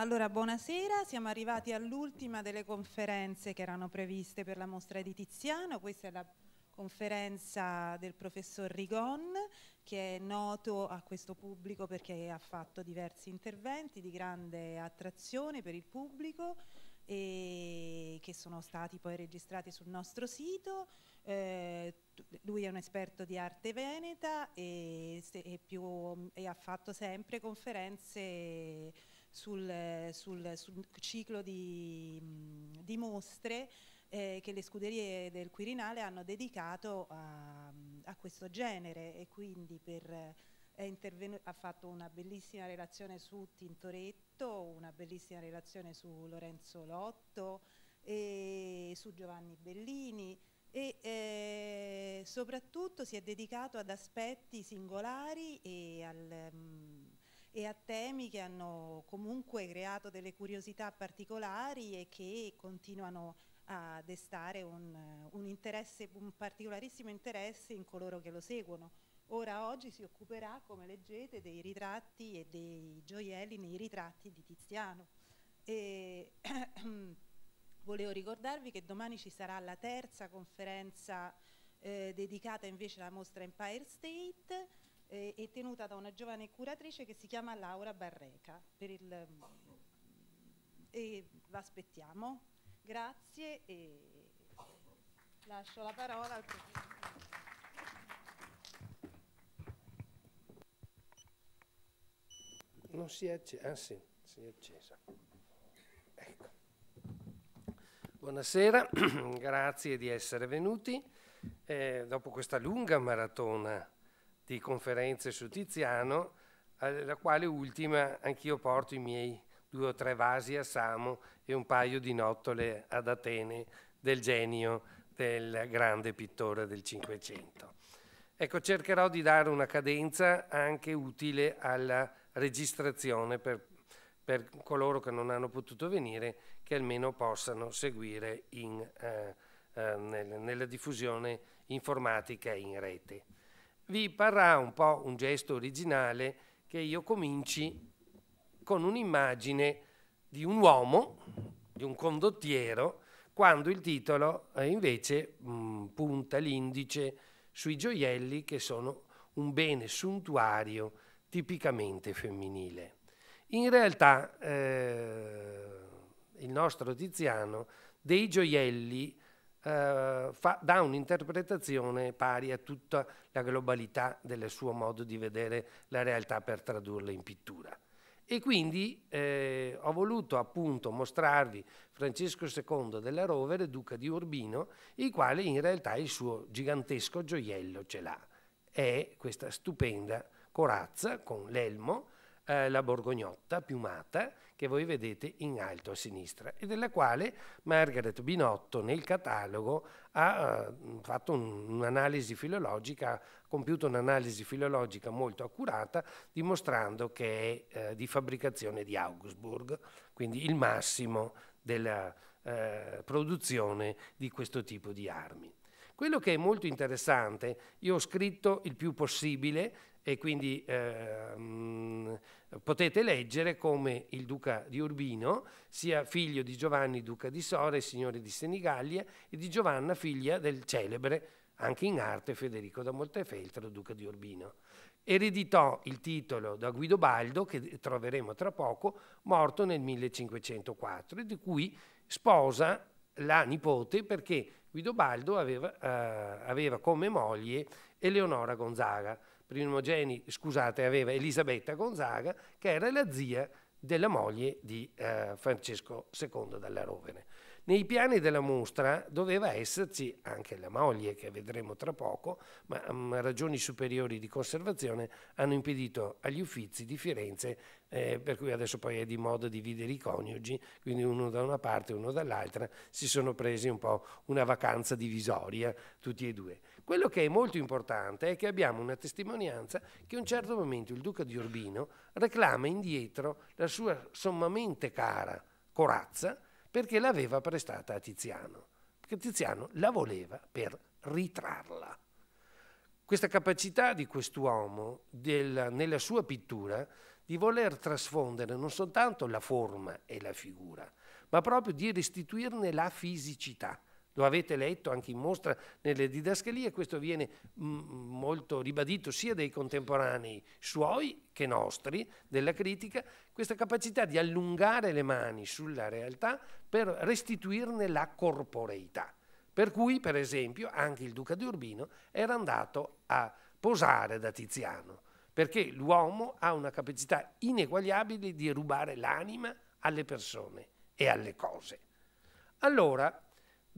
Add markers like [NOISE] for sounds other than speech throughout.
Allora, buonasera, siamo arrivati all'ultima delle conferenze che erano previste per la mostra di Tiziano, questa è la conferenza del professor Rigon che è noto a questo pubblico perché ha fatto diversi interventi di grande attrazione per il pubblico e che sono stati poi registrati sul nostro sito. Eh, lui è un esperto di arte veneta e, se, e, più, e ha fatto sempre conferenze sul, sul, sul ciclo di, di mostre eh, che le scuderie del Quirinale hanno dedicato a, a questo genere e quindi per, ha fatto una bellissima relazione su Tintoretto, una bellissima relazione su Lorenzo Lotto e su Giovanni Bellini e eh, soprattutto si è dedicato ad aspetti singolari e al, mh, mm, e a temi che hanno comunque creato delle curiosità particolari e che continuano a destare un, un, interesse, un particolarissimo interesse in coloro che lo seguono. Ora oggi si occuperà, come leggete, dei ritratti e dei gioielli nei ritratti di Tiziano. E [CLEARS THROAT] volevo ricordarvi che domani ci sarà la terza conferenza eh, dedicata invece alla mostra Empire State eh, è tenuta da una giovane curatrice che si chiama Laura Barreca. Il, e l'aspettiamo. Grazie e lascio la parola al Presidente. Non si è accesa, ah sì, si è accesa. Ecco. Buonasera, [CLEARS THROAT] grazie di essere venuti. Eh, dopo questa lunga maratona di conferenze su Tiziano, alla quale ultima anch'io porto i miei due o tre vasi a Samo e un paio di nottole ad Atene del genio del grande pittore del Cinquecento. Ecco, cercherò di dare una cadenza anche utile alla registrazione per, per coloro che non hanno potuto venire, che almeno possano seguire in, eh, eh, nel, nella diffusione informatica in rete vi parrà un po' un gesto originale che io cominci con un'immagine di un uomo, di un condottiero, quando il titolo eh, invece mh, mm, punta l'indice sui gioielli che sono un bene suntuario tipicamente femminile. In realtà eh, il nostro Tiziano dei gioielli eh, fa, dà un'interpretazione pari a tutta la globalità del suo modo di vedere la realtà per tradurla in pittura. E quindi eh, ho voluto appunto mostrarvi Francesco II della Rovere, duca di Urbino, il quale in realtà il suo gigantesco gioiello ce l'ha. È questa stupenda corazza con l'elmo, eh, la borgognotta piumata che voi vedete in alto a sinistra e della quale Margaret Binotto nel catalogo ha eh, fatto un'analisi filologica, ha compiuto un'analisi filologica molto accurata dimostrando che è eh, di fabbricazione di Augsburg, quindi il massimo della eh, produzione di questo tipo di armi. Quello che è molto interessante, io ho scritto il più possibile e quindi eh, potete leggere come il duca di Urbino sia figlio di Giovanni duca di Sore, signore di Senigallia e di Giovanna figlia del celebre anche in arte Federico da Montefeltro duca di Urbino. Ereditò il titolo da Guidobaldo che troveremo tra poco, morto nel 1504 e di cui sposa la nipote perché Guidobaldo aveva, eh, aveva come moglie Eleonora Gonzaga primogeni, scusate, aveva Elisabetta Gonzaga, che era la zia della moglie di eh, Francesco II dalla Rovere. Nei piani della mostra doveva esserci anche la moglie, che vedremo tra poco, ma um, ragioni superiori di conservazione hanno impedito agli uffizi di Firenze, eh, per cui adesso poi è di moda dividere i coniugi, quindi uno da una parte e uno dall'altra, si sono presi un po' una vacanza divisoria tutti e due. Quello che è molto importante è che abbiamo una testimonianza che a un certo momento il duca di Urbino reclama indietro la sua sommamente cara corazza perché l'aveva prestata a Tiziano, perché Tiziano la voleva per ritrarla. Questa capacità di quest'uomo del, nella sua pittura di voler trasfondere non soltanto la forma e la figura, ma proprio di restituirne la fisicità lo avete letto anche in mostra nelle didascalie, questo viene mm, molto ribadito sia dai contemporanei suoi che nostri, della critica, questa capacità di allungare le mani sulla realtà per restituirne la corporeità. Per cui, per esempio, anche il duca di Urbino era andato a posare da Tiziano, perché l'uomo ha una capacità ineguagliabile di rubare l'anima alle persone e alle cose. Allora,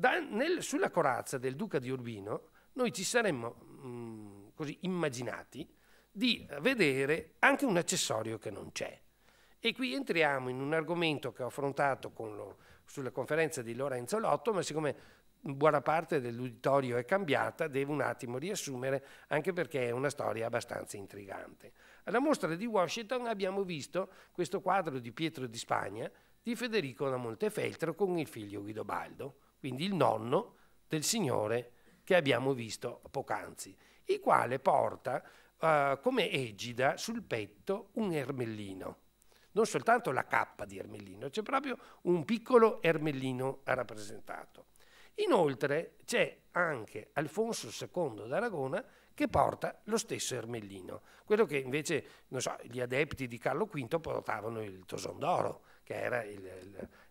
da, nel, sulla corazza del duca di Urbino noi ci saremmo mh, mm, così immaginati di vedere anche un accessorio che non c'è. E qui entriamo in un argomento che ho affrontato lo, sulla conferenza di Lorenzo Lotto, ma siccome buona parte dell'uditorio è cambiata, devo un attimo riassumere, anche perché è una storia abbastanza intrigante. Alla mostra di Washington abbiamo visto questo quadro di Pietro di Spagna di Federico da Montefeltro con il figlio Guidobaldo quindi il nonno del Signore che abbiamo visto poc'anzi, il quale porta eh, come egida sul petto un ermellino, non soltanto la cappa di ermellino, c'è proprio un piccolo ermellino rappresentato. Inoltre c'è anche Alfonso II d'Aragona che porta lo stesso ermellino, quello che invece so, gli adepti di Carlo V portavano il toson d'oro, che era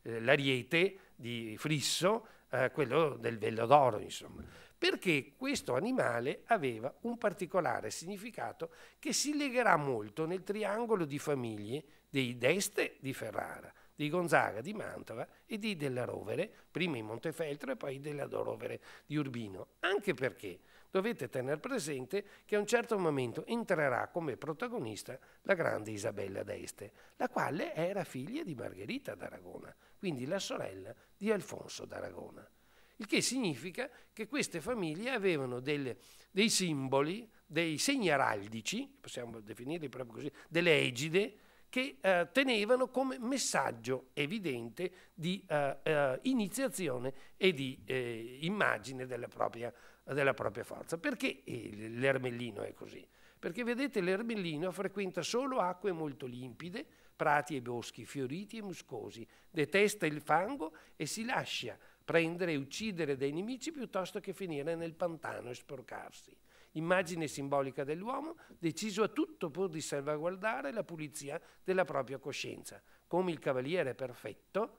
l'ariete di Frisso eh, quello del vello d'oro, insomma, perché questo animale aveva un particolare significato che si legherà molto nel triangolo di famiglie dei d'Este di Ferrara, di Gonzaga, di Mantova e di Della Rovere, prima in Montefeltro e poi Della Rovere di Urbino, anche perché dovete tenere presente che a un certo momento entrerà come protagonista la grande Isabella d'Este, la quale era figlia di Margherita d'Aragona, quindi la sorella di Alfonso d'Aragona. Il che significa che queste famiglie avevano delle, dei simboli, dei segni araldici, possiamo definirli proprio così, delle egide, che eh, tenevano come messaggio evidente di eh, eh, iniziazione e di eh, immagine della propria, della propria, forza. Perché l'ermellino è così? Perché vedete l'ermellino frequenta solo acque molto limpide prati e boschi fioriti e muscosi, detesta il fango e si lascia prendere e uccidere dai nemici piuttosto che finire nel pantano e sporcarsi. Immagine simbolica dell'uomo deciso a tutto pur di salvaguardare la pulizia della propria coscienza, come il cavaliere perfetto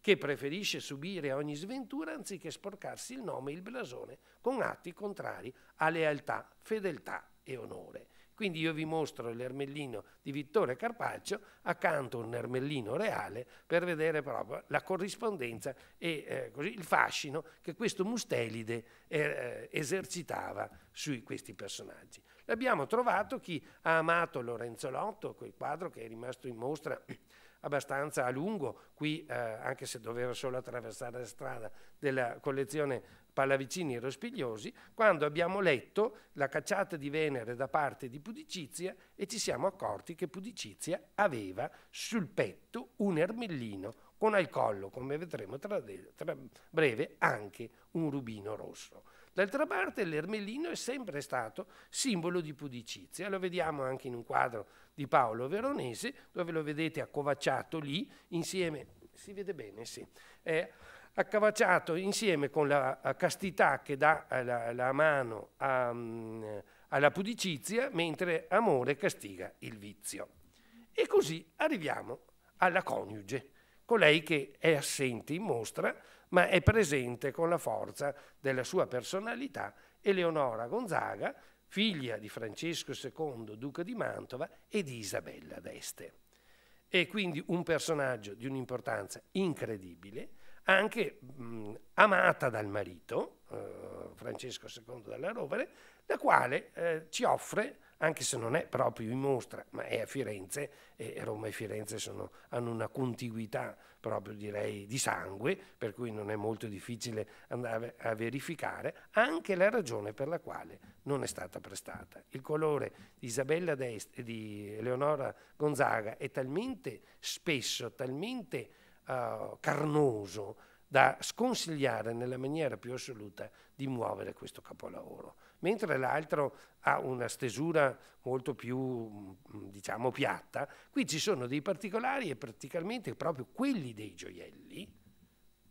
che preferisce subire ogni sventura anziché sporcarsi il nome e il blasone con atti contrari a lealtà, fedeltà e onore. Quindi io vi mostro l'ermellino di Vittore Carpaccio accanto a un ermellino reale per vedere proprio la corrispondenza e eh, così, il fascino che questo Mustelide eh, eh esercitava su questi personaggi. L'abbiamo trovato chi ha amato Lorenzo Lotto, quel quadro che è rimasto in mostra [CLEARS THROAT] abbastanza a lungo, qui eh, anche se doveva solo attraversare la strada della collezione Pallavicini e Rospigliosi, quando abbiamo letto la cacciata di Venere da parte di Pudicizia e ci siamo accorti che Pudicizia aveva sul petto un ermellino con al collo, come vedremo tra, tra breve, anche un rubino rosso. D'altra parte l'ermellino è sempre stato simbolo di pudicizia, lo vediamo anche in un quadro di Paolo Veronese, dove lo vedete accovacciato lì insieme, si vede bene, sì, eh, accavacciato insieme con la eh, castità che dà eh, la, la mano a, mm, alla pudicizia, mentre amore castiga il vizio. E così arriviamo alla coniuge, colei che è assente in mostra, ma è presente con la forza della sua personalità, Eleonora Gonzaga, figlia di Francesco II, duca di Mantova, e di Isabella d'Este. È quindi un personaggio di un'importanza incredibile anche mh, amata dal marito, eh, Francesco II della Rovere, la quale eh, ci offre, anche se non è proprio in mostra, ma è a Firenze, e Roma e Firenze sono, hanno una contiguità proprio direi di sangue, per cui non è molto difficile andare a verificare, anche la ragione per la quale non è stata prestata. Il colore di Isabella d'Este e di Eleonora Gonzaga è talmente spesso, talmente eh, carnoso da sconsigliare nella maniera più assoluta di muovere questo capolavoro, mentre l'altro ha una stesura molto più, mm, diciamo, piatta. Qui ci sono dei particolari e praticamente proprio quelli dei gioielli,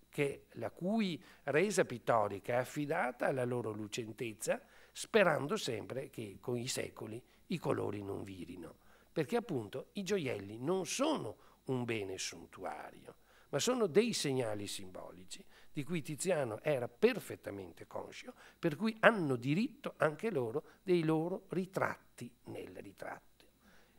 che, la cui resa pittorica è affidata alla loro lucentezza, sperando sempre che con i secoli i colori non virino, perché appunto i gioielli non sono un bene suntuario, ma sono dei segnali simbolici di cui Tiziano era perfettamente conscio, per cui hanno diritto anche loro dei loro ritratti nel ritratto.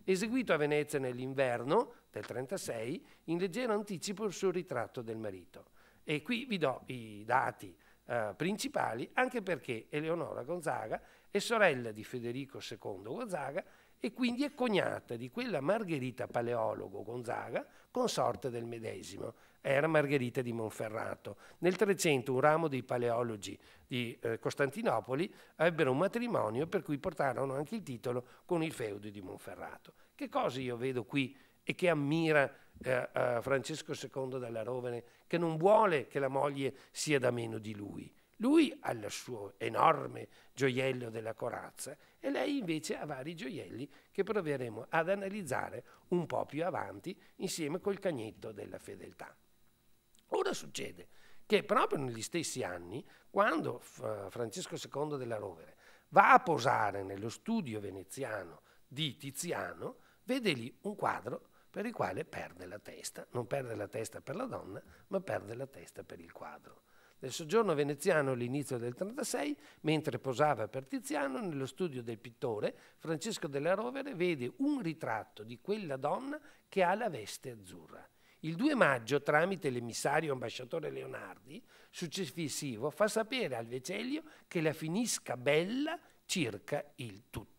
Eseguito a Venezia nell'inverno del 1936, in leggero anticipo sul ritratto del marito. E qui vi do i dati eh, principali, anche perché Eleonora Gonzaga è sorella di Federico II Gonzaga e quindi è cognata di quella Margherita Paleologo Gonzaga, consorte del medesimo, era Margherita di Monferrato. Nel 300 un ramo dei paleologi di eh, Costantinopoli ebbero un matrimonio per cui portarono anche il titolo con il feudo di Monferrato. Che cosa io vedo qui e che ammira eh, eh, Francesco II dalla Rovere, che non vuole che la moglie sia da meno di lui. Lui ha il suo enorme gioiello della corazza e lei invece ha vari gioielli che proveremo ad analizzare un po' più avanti insieme col cagnetto della fedeltà. Ora succede che proprio negli stessi anni, quando Francesco II della Rovere va a posare nello studio veneziano di Tiziano, vede lì un quadro per il quale perde la testa, non perde la testa per la donna, ma perde la testa per il quadro. Nel soggiorno veneziano all'inizio del 1936, mentre posava per Tiziano, nello studio del pittore, Francesco della Rovere vede un ritratto di quella donna che ha la veste azzurra il 2 maggio, tramite l'emissario ambasciatore Leonardi, successivo, fa sapere al Vecellio che la finisca bella circa il tutto.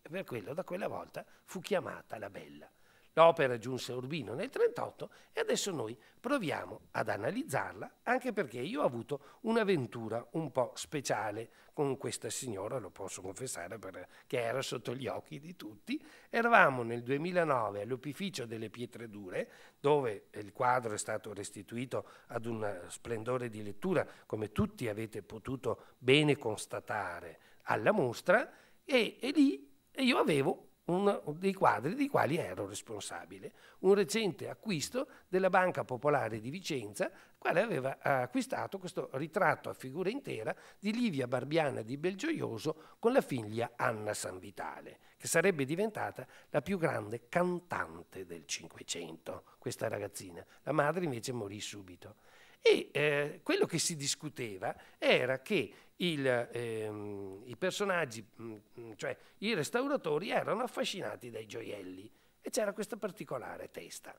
Per quello, da quella volta, fu chiamata la bella. L'opera giunse a Urbino nel 1938 e adesso noi proviamo ad analizzarla, anche perché io ho avuto un'avventura un po' speciale con questa signora, lo posso confessare perché era sotto gli occhi di tutti. Eravamo nel 2009 all'Opificio delle Pietre Dure, dove il quadro è stato restituito ad un splendore di lettura, come tutti avete potuto bene constatare alla mostra, e, e lì io avevo uno dei quadri di quali ero responsabile, un recente acquisto della Banca Popolare di Vicenza, quale aveva acquistato questo ritratto a figura intera di Livia Barbiana di Belgioioso con la figlia Anna Sanvitale, che sarebbe diventata la più grande cantante del Cinquecento, questa ragazzina. La madre invece morì subito. E eh, quello che si discuteva era che il, ehm, i personaggi, mm, mm, cioè i restauratori, erano affascinati dai gioielli e c'era questa particolare testa.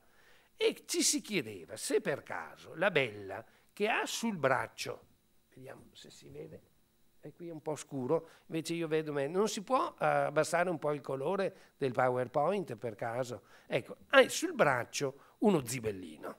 E ci si chiedeva se per caso la bella che ha sul braccio, vediamo se si vede, è qui un po' scuro, invece io vedo meglio. Non si può eh, abbassare un po' il colore del PowerPoint per caso? Ecco, ha sul braccio uno zibellino.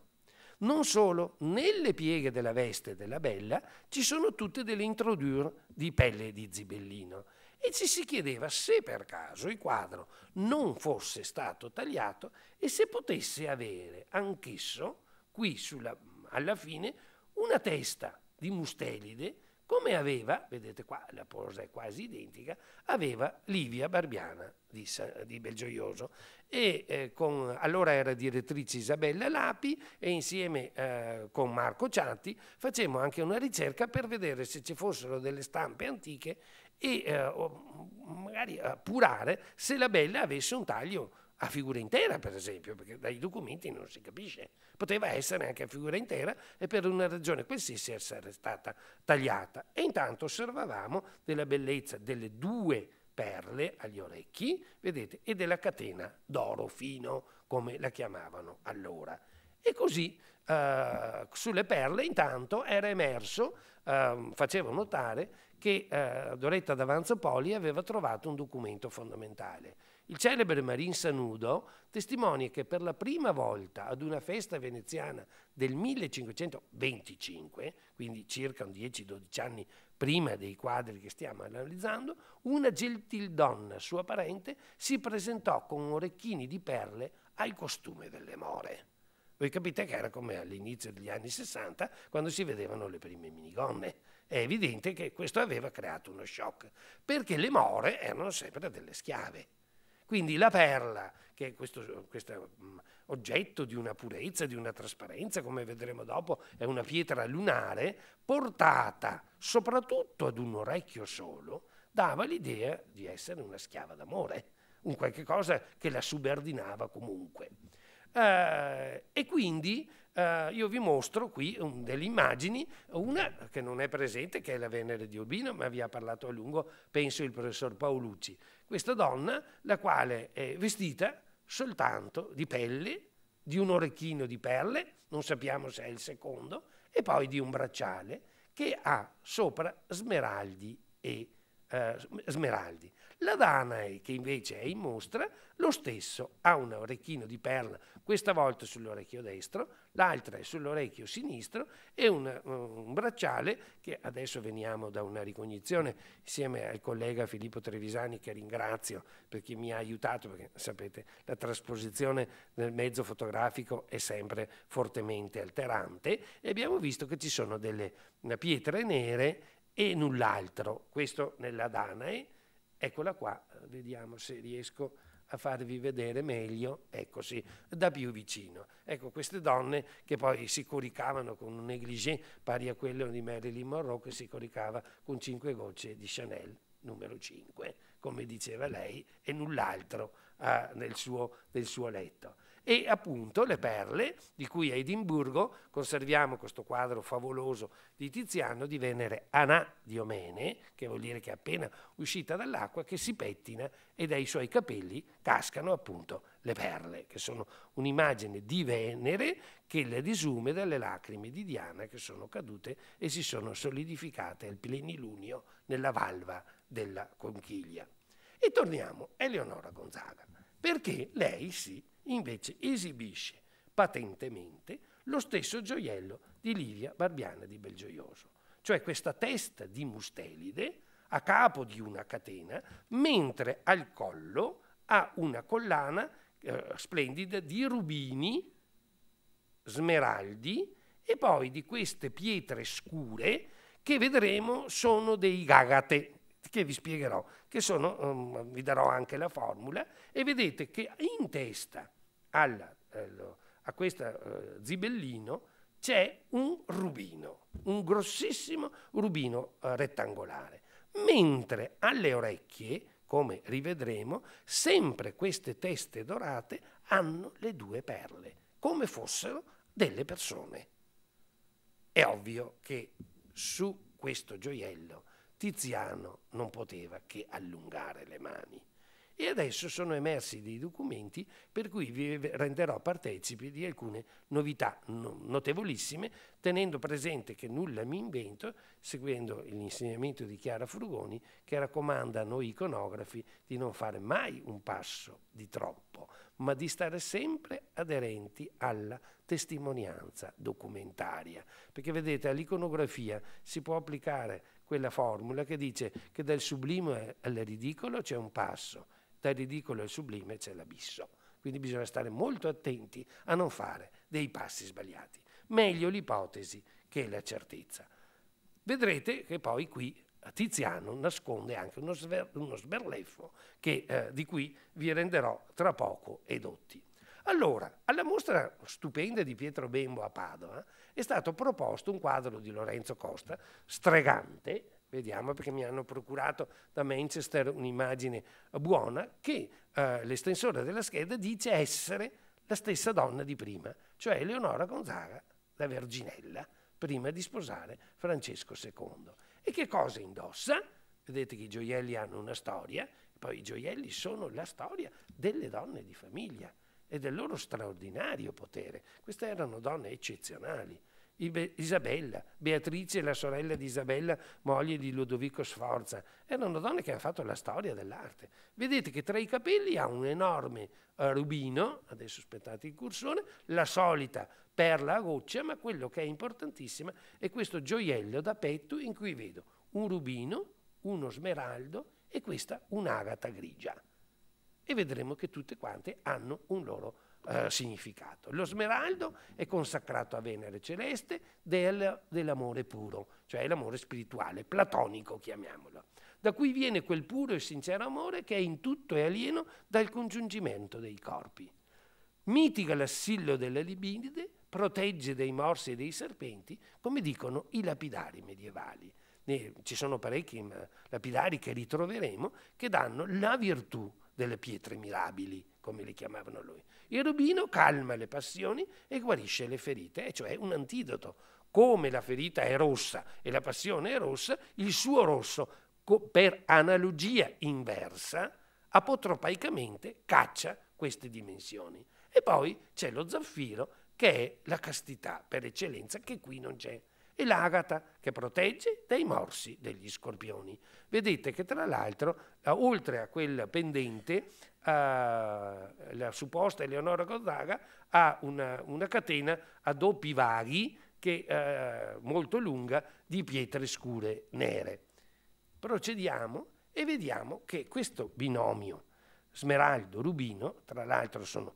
Non solo, nelle pieghe della veste della Bella ci sono tutte delle introdure di pelle di zibellino e ci si chiedeva se per caso il quadro non fosse stato tagliato e se potesse avere anch'esso, qui sulla, alla fine, una testa di mustelide come aveva, vedete qua, la posa è quasi identica, aveva Livia Barbiana di, di Belgioioso. E, eh, con, allora era direttrice Isabella Lapi e insieme eh, con Marco Ciatti facemmo anche una ricerca per vedere se ci fossero delle stampe antiche e eh, magari appurare se la Bella avesse un taglio a figura intera, per esempio, perché dai documenti non si capisce. Poteva essere anche a figura intera e per una ragione qualsiasi essere stata tagliata. E intanto osservavamo della bellezza delle due perle agli orecchi, vedete, e della catena d'oro fino, come la chiamavano allora. E così eh, sulle perle intanto era emerso, eh, facevo notare, che eh, Doretta d'Avanzopoli aveva trovato un documento fondamentale il celebre Marin Sanudo testimonia che per la prima volta ad una festa veneziana del 1525, quindi circa 10-12 anni prima dei quadri che stiamo analizzando, una gentildonna sua parente si presentò con orecchini di perle al costume delle more. Voi capite che era come all'inizio degli anni 60 quando si vedevano le prime minigonne. È evidente che questo aveva creato uno shock, perché le more erano sempre delle schiave quindi la perla, che è questo, questo, mm, oggetto di una purezza, di una trasparenza, come vedremo dopo, è una pietra lunare, portata soprattutto ad un orecchio solo, dava l'idea di essere una schiava d'amore, un qualche cosa che la subordinava comunque. Eh, e quindi eh, io vi mostro qui un, delle immagini, una che non è presente, che è la Venere di Urbino, ma vi ha parlato a lungo, penso, il professor Paolucci. Questa donna, la quale è vestita soltanto di pelle, di un orecchino di perle, non sappiamo se è il secondo, e poi di un bracciale che ha sopra smeraldi e eh, smeraldi. La Danae, che invece è in mostra, lo stesso, ha un orecchino di perla, questa volta sull'orecchio destro, l'altra è sull'orecchio sinistro e un, un, bracciale che adesso veniamo da una ricognizione insieme al collega Filippo Trevisani che ringrazio perché mi ha aiutato, perché sapete la trasposizione nel mezzo fotografico è sempre fortemente alterante e abbiamo visto che ci sono delle pietre nere e null'altro. Questo nella Danae. Eccola qua, vediamo se riesco a farvi vedere meglio, ecco sì, da più vicino. Ecco queste donne che poi si coricavano con un negligé pari a quello di Marilyn Monroe che si coricava con cinque gocce di Chanel numero 5, come diceva lei, e null'altro ah, nel, suo, nel suo letto e appunto le perle di cui a Edimburgo conserviamo questo quadro favoloso di Tiziano di Venere Anà Diomene, che vuol dire che è appena uscita dall'acqua, che si pettina e dai suoi capelli cascano appunto le perle, che sono un'immagine di Venere che le risume dalle lacrime di Diana che sono cadute e si sono solidificate al plenilunio nella valva della conchiglia. E torniamo a Eleonora Gonzaga, perché lei sì invece esibisce patentemente lo stesso gioiello di Livia Barbiana di Belgioioso, cioè questa testa di Mustelide a capo di una catena, mentre al collo ha una collana eh, splendida di rubini, smeraldi e poi di queste pietre scure che vedremo sono dei gagate, che vi spiegherò, che sono, um, vi darò anche la formula, e vedete che in testa alla, a questo eh, zibellino c'è un rubino, un grossissimo rubino eh, rettangolare, mentre alle orecchie, come rivedremo, sempre queste teste dorate hanno le due perle, come fossero delle persone. È ovvio che su questo gioiello Tiziano non poteva che allungare le mani e adesso sono emersi dei documenti per cui vi renderò partecipi di alcune novità notevolissime, tenendo presente che nulla mi invento, seguendo l'insegnamento di Chiara Frugoni che raccomanda a noi iconografi di non fare mai un passo di troppo, ma di stare sempre aderenti alla testimonianza documentaria. Perché vedete, all'iconografia si può applicare quella formula che dice che dal sublime al ridicolo c'è un passo tra il ridicolo e il sublime c'è l'abisso. Quindi bisogna stare molto attenti a non fare dei passi sbagliati. Meglio l'ipotesi che la certezza. Vedrete che poi qui Tiziano nasconde anche uno, sver- uno sberleffo che, eh, di cui vi renderò tra poco edotti. Allora, alla mostra stupenda di Pietro Bembo a Padova è stato proposto un quadro di Lorenzo Costa, stregante, Vediamo perché mi hanno procurato da Manchester un'immagine buona che eh, l'estensore della scheda dice essere la stessa donna di prima, cioè Eleonora Gonzaga, la Verginella, prima di sposare Francesco II. E che cosa indossa? Vedete che i gioielli hanno una storia, poi i gioielli sono la storia delle donne di famiglia e del loro straordinario potere. Queste erano donne eccezionali. Isabella, Beatrice, la sorella di Isabella, moglie di Ludovico Sforza, erano donne che hanno fatto la storia dell'arte. Vedete che tra i capelli ha un enorme eh, rubino, adesso aspettate il cursore, la solita perla a goccia, ma quello che è importantissimo è questo gioiello da petto in cui vedo un rubino, uno smeraldo e questa un'agata grigia. E vedremo che tutte quante hanno un loro eh, significato. Lo smeraldo è consacrato a Venere celeste del, dell'amore puro, cioè l'amore spirituale, platonico chiamiamolo, da cui viene quel puro e sincero amore che è in tutto e alieno dal congiungimento dei corpi. Mitiga l'assillo della libidide, protegge dei morsi e dei serpenti, come dicono i lapidari medievali ci sono parecchi lapidari che ritroveremo, che danno la virtù delle pietre mirabili, come le chiamavano lui. Il rubino calma le passioni e guarisce le ferite, e cioè un antidoto. Come la ferita è rossa e la passione è rossa, il suo rosso, per analogia inversa, apotropaicamente caccia queste dimensioni. E poi c'è lo zaffiro, che è la castità per eccellenza, che qui non c'è e l'agata che protegge dai morsi degli scorpioni. Vedete che tra l'altro, oltre a quel pendente, eh, la supposta Eleonora Gonzaga ha una, una catena a doppi vari che, eh, molto lunga di pietre scure nere. Procediamo e vediamo che questo binomio smeraldo-rubino, tra l'altro sono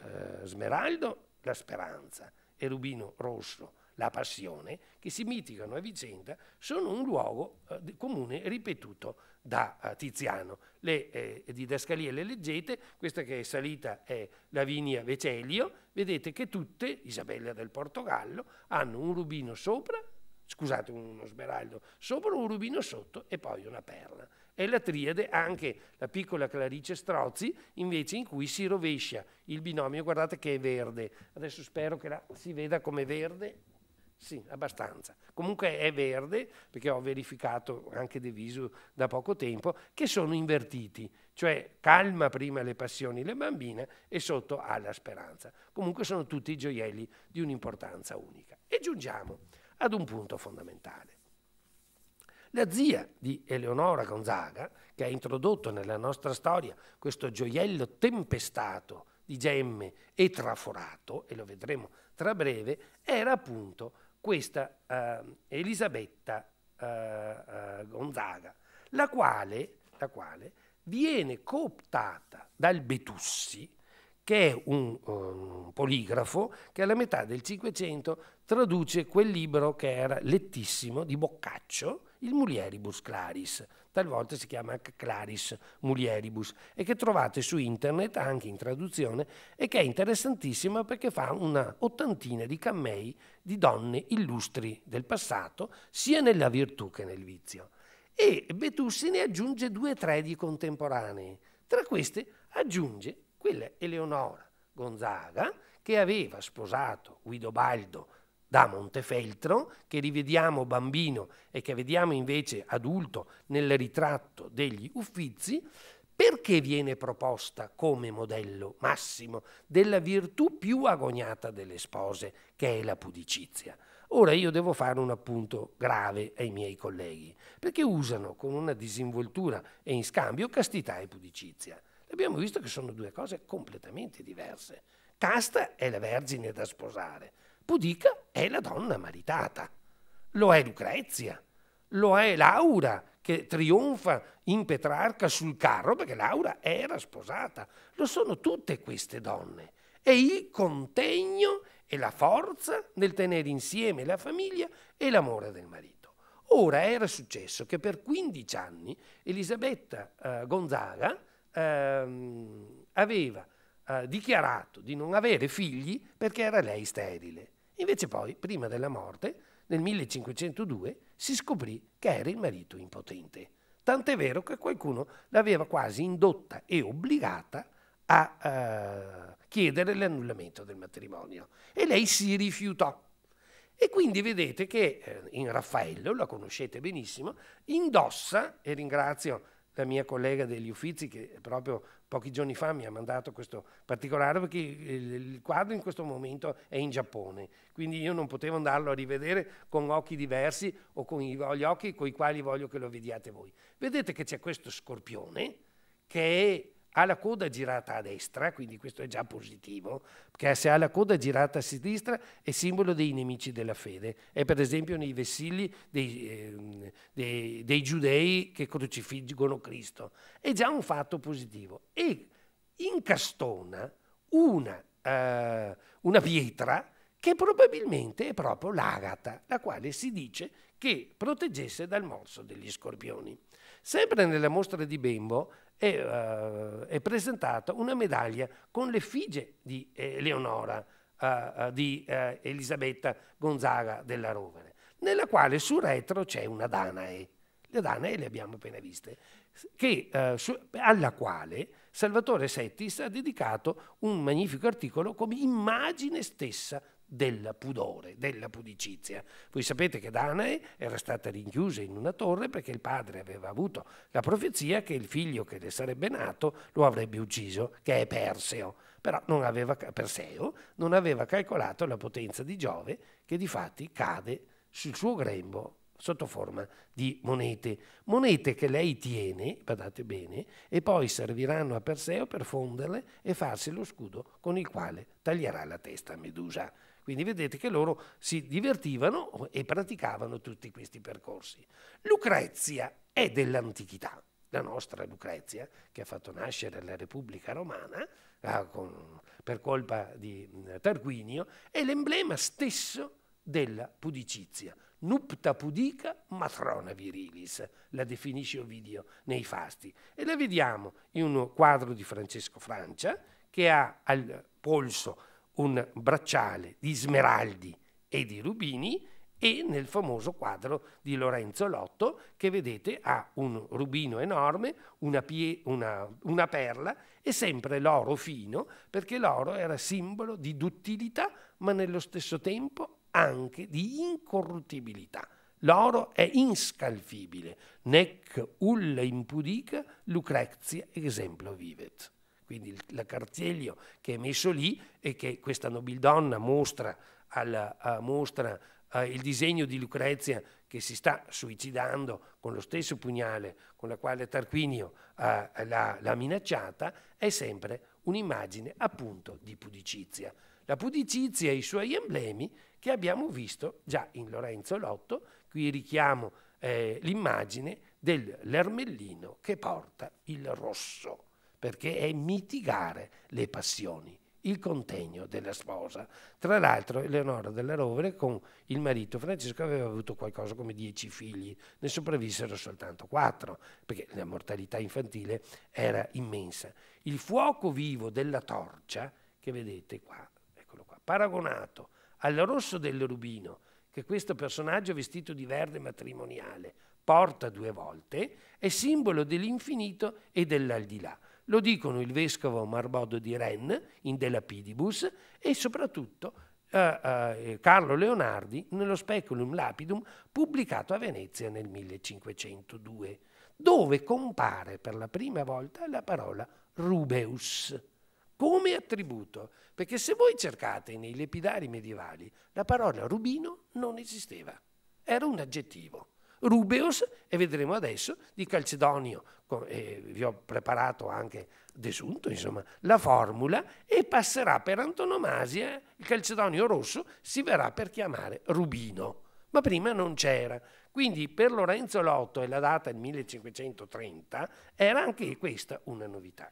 eh, smeraldo la speranza e rubino rosso la passione, che si mitigano a vicenda, sono un luogo eh, comune ripetuto da eh, Tiziano. Le eh, didascalie le leggete, questa che è salita è Lavinia Vecelio, vedete che tutte, Isabella del Portogallo, hanno un rubino sopra, scusate uno smeraldo sopra, un rubino sotto e poi una perla. È la triade anche la piccola Clarice Strozzi, invece in cui si rovescia il binomio, guardate che è verde, adesso spero che la si veda come verde, sì, abbastanza. Comunque è verde, perché ho verificato anche De Viso da poco tempo, che sono invertiti, cioè calma prima le passioni le bambine e sotto alla speranza. Comunque sono tutti gioielli di un'importanza unica. E giungiamo ad un punto fondamentale. La zia di Eleonora Gonzaga, che ha introdotto nella nostra storia questo gioiello tempestato di gemme e traforato, e lo vedremo tra breve, era appunto questa uh, Elisabetta uh, Gonzaga, la quale, la quale, viene cooptata dal Betussi, che è un, un, poligrafo che alla metà del Cinquecento traduce quel libro che era lettissimo di Boccaccio, Il Mulieribus Claris, talvolta si chiama Claris Mulieribus, e che trovate su internet anche in traduzione e che è interessantissima perché fa una ottantina di cammei di donne illustri del passato, sia nella virtù che nel vizio. E Betussi ne aggiunge due o tre di contemporanei. Tra queste aggiunge quella Eleonora Gonzaga, che aveva sposato Guidobaldo da Montefeltro, che rivediamo bambino e che vediamo invece adulto nel ritratto degli Uffizi, perché viene proposta come modello massimo della virtù più agognata delle spose, che è la pudicizia. Ora io devo fare un appunto grave ai miei colleghi, perché usano con una disinvoltura e in scambio castità e pudicizia. Abbiamo visto che sono due cose completamente diverse. Casta è la vergine da sposare, Pudica è la donna maritata, lo è Lucrezia, lo è Laura che trionfa in Petrarca sul carro perché Laura era sposata, lo sono tutte queste donne e il contegno e la forza nel tenere insieme la famiglia e l'amore del marito. Ora era successo che per 15 anni Elisabetta eh, Gonzaga eh, aveva eh, dichiarato di non avere figli perché era lei sterile. Invece poi, prima della morte, nel 1502, si scoprì che era il marito impotente. Tant'è vero che qualcuno l'aveva quasi indotta e obbligata a eh, chiedere l'annullamento del matrimonio e lei si rifiutò. E quindi vedete che eh, in Raffaello, la conoscete benissimo, indossa, e ringrazio la mia collega degli Uffizi che proprio pochi giorni fa mi ha mandato questo particolare perché il quadro in questo momento è in Giappone, quindi io non potevo andarlo a rivedere con occhi diversi o con gli occhi con i quali voglio che lo vediate voi. Vedete che c'è questo scorpione che è ha la coda girata a destra, quindi questo è già positivo, perché se ha la coda girata a sinistra è simbolo dei nemici della fede. È per esempio nei vessilli dei, ehm, dei, dei giudei che crocifiggono Cristo. È già un fatto positivo. E incastona una, eh, una pietra che probabilmente è proprio l'agata, la quale si dice che proteggesse dal morso degli scorpioni. Sempre nella mostra di Bembo è, uh, eh, è presentata una medaglia con l'effigie di Eleonora, eh, uh, eh, di Elisabetta Gonzaga della Rovere, nella quale sul retro c'è una Danae. Le Danae le abbiamo appena viste, che, su, alla quale Salvatore Settis ha dedicato un magnifico articolo come immagine stessa del pudore, della pudicizia. Voi sapete che Danae era stata rinchiusa in una torre perché il padre aveva avuto la profezia che il figlio che le sarebbe nato lo avrebbe ucciso, che è Perseo. Però non aveva, Perseo non aveva calcolato la potenza di Giove che di fatti cade sul suo grembo sotto forma di monete, monete che lei tiene, badate bene, e poi serviranno a Perseo per fonderle e farsi lo scudo con il quale taglierà la testa a Medusa. Quindi vedete che loro si divertivano e praticavano tutti questi percorsi. Lucrezia è dell'antichità, la nostra Lucrezia, che ha fatto nascere la Repubblica Romana ah, con, per colpa di mm, Tarquinio, è l'emblema stesso della pudicizia. Nupta pudica matrona virilis, la definisce Ovidio nei Fasti. E la vediamo in un quadro di Francesco Francia che ha al polso un bracciale di smeraldi e di rubini e nel famoso quadro di Lorenzo Lotto che vedete ha un rubino enorme, una, pie, una, una perla e sempre l'oro fino perché l'oro era simbolo di duttilità ma nello stesso tempo anche di incorruttibilità. L'oro è inscalfibile, nec ulla impudica Lucrezia esemplo vivet quindi il, l'accarteglio che è messo lì e che questa nobildonna mostra, alla, a, mostra a, il disegno di Lucrezia che si sta suicidando con lo stesso pugnale con la quale Tarquinio a, l'ha, l'ha minacciata, è sempre un'immagine appunto di pudicizia. La pudicizia e i suoi emblemi che abbiamo visto già in Lorenzo Lotto, qui richiamo eh, l'immagine dell'ermellino che porta il rosso perché è mitigare le passioni, il contegno della sposa. Tra l'altro Eleonora della Rovere con il marito Francesco aveva avuto qualcosa come dieci figli, ne sopravvissero soltanto quattro, perché la mortalità infantile era immensa. Il fuoco vivo della torcia, che vedete qua, eccolo qua, paragonato al rosso del rubino, che questo personaggio vestito di verde matrimoniale porta due volte, è simbolo dell'infinito e dell'aldilà. Lo dicono il vescovo Marbodo di Rennes in De Lapidibus e soprattutto eh, eh, eh, Carlo Leonardi nello Speculum Lapidum pubblicato a Venezia nel 1502, dove compare per la prima volta la parola rubeus come attributo, perché se voi cercate nei lepidari medievali la parola rubino non esisteva, era un aggettivo. Rubeus e vedremo adesso di Calcedonio. Eh, vi ho preparato anche desunto, insomma, la formula e passerà per antonomasia il Calcedonio rosso si verrà per chiamare Rubino, ma prima non c'era. Quindi per Lorenzo Lotto e la data del 1530 era anche questa una novità.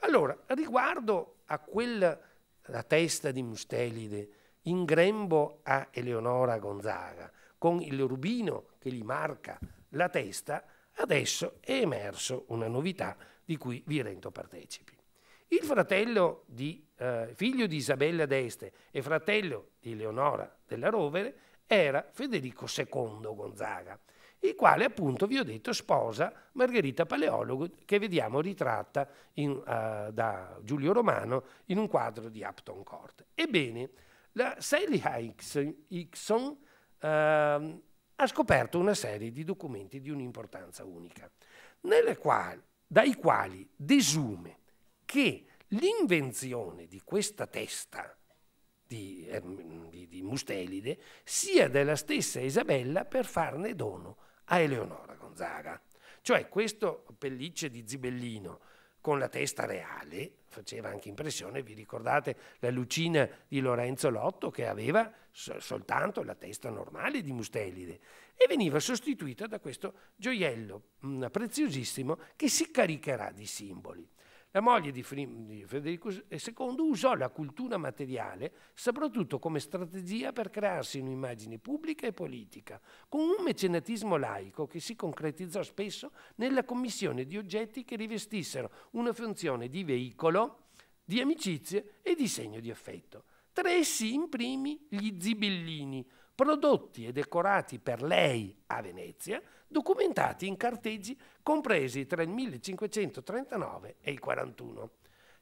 Allora, riguardo a quella la testa di Mustelide in grembo a Eleonora Gonzaga, con il rubino che gli marca la testa, adesso è emerso una novità di cui vi rendo partecipi. Il fratello di, eh, figlio di Isabella d'Este e fratello di Leonora della Rovere era Federico II Gonzaga, il quale appunto vi ho detto sposa Margherita Paleologo che vediamo ritratta in, uh, da Giulio Romano in un quadro di Upton Court. Ebbene, la Sally Hickson uh, ha scoperto una serie di documenti di un'importanza unica, quali, dai quali desume che l'invenzione di questa testa di, eh, di, Mustelide sia della stessa Isabella per farne dono a Eleonora Gonzaga. Cioè questo pellicce di Zibellino, con la testa reale, faceva anche impressione, vi ricordate la lucina di Lorenzo Lotto che aveva soltanto la testa normale di Mustelide e veniva sostituita da questo gioiello mm, preziosissimo che si caricherà di simboli. La moglie di, Federico II eh, usò la cultura materiale soprattutto come strategia per crearsi un'immagine pubblica e politica, con un mecenatismo laico che si concretizzò spesso nella commissione di oggetti che rivestissero una funzione di veicolo, di amicizie e di segno di affetto. Tra essi in primi gli zibellini, prodotti e decorati per lei a Venezia, documentati in carteggi compresi tra il 1539 e il 41.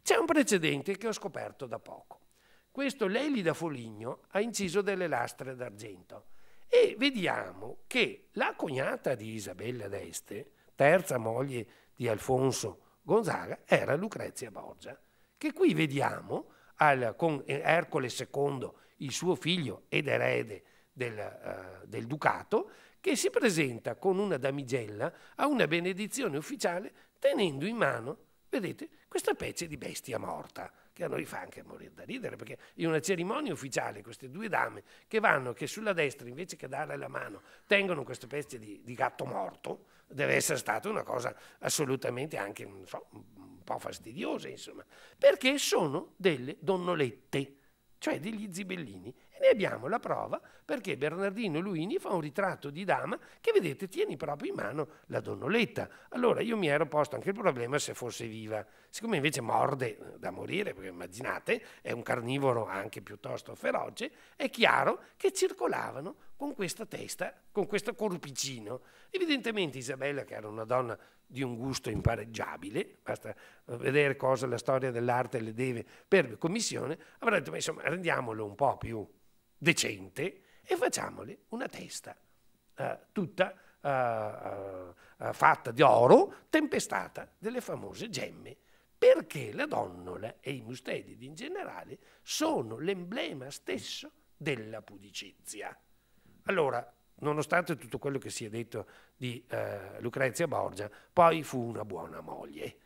C'è un precedente che ho scoperto da poco. Questo Leili da Foligno ha inciso delle lastre d'argento e vediamo che la cognata di Isabella d'Este, terza moglie di Alfonso Gonzaga, era Lucrezia Borgia, che qui vediamo al, con Ercole II, il suo figlio ed erede del, uh, del Ducato, che si presenta con una damigella a una benedizione ufficiale tenendo in mano, vedete, questa specie di bestia morta che a noi fa anche morire da ridere, perché in una cerimonia ufficiale queste due dame che vanno, che sulla destra invece che dare la mano, tengono questa specie di, di, gatto morto, deve essere stata una cosa assolutamente anche so, un po' fastidiosa, insomma, perché sono delle donnolette, cioè degli zibellini ne abbiamo la prova perché Bernardino Luini fa un ritratto di dama che vedete tiene proprio in mano la donnoletta. Allora io mi ero posto anche il problema se fosse viva. Siccome invece morde eh, da morire, perché immaginate, è un carnivoro anche piuttosto feroce, è chiaro che circolavano con questa testa, con questo corpicino. Evidentemente Isabella, che era una donna di un gusto impareggiabile, basta eh, vedere cosa la storia dell'arte le deve per commissione, avrà detto, ma insomma, rendiamolo un po' più decente e facciamole una testa eh, tutta eh, eh, eh, fatta di oro, tempestata delle famose gemme, perché la donnola e i mustedidi in generale sono l'emblema stesso della pudicizia. Allora, nonostante tutto quello che si è detto di eh, Lucrezia Borgia, poi fu una buona moglie,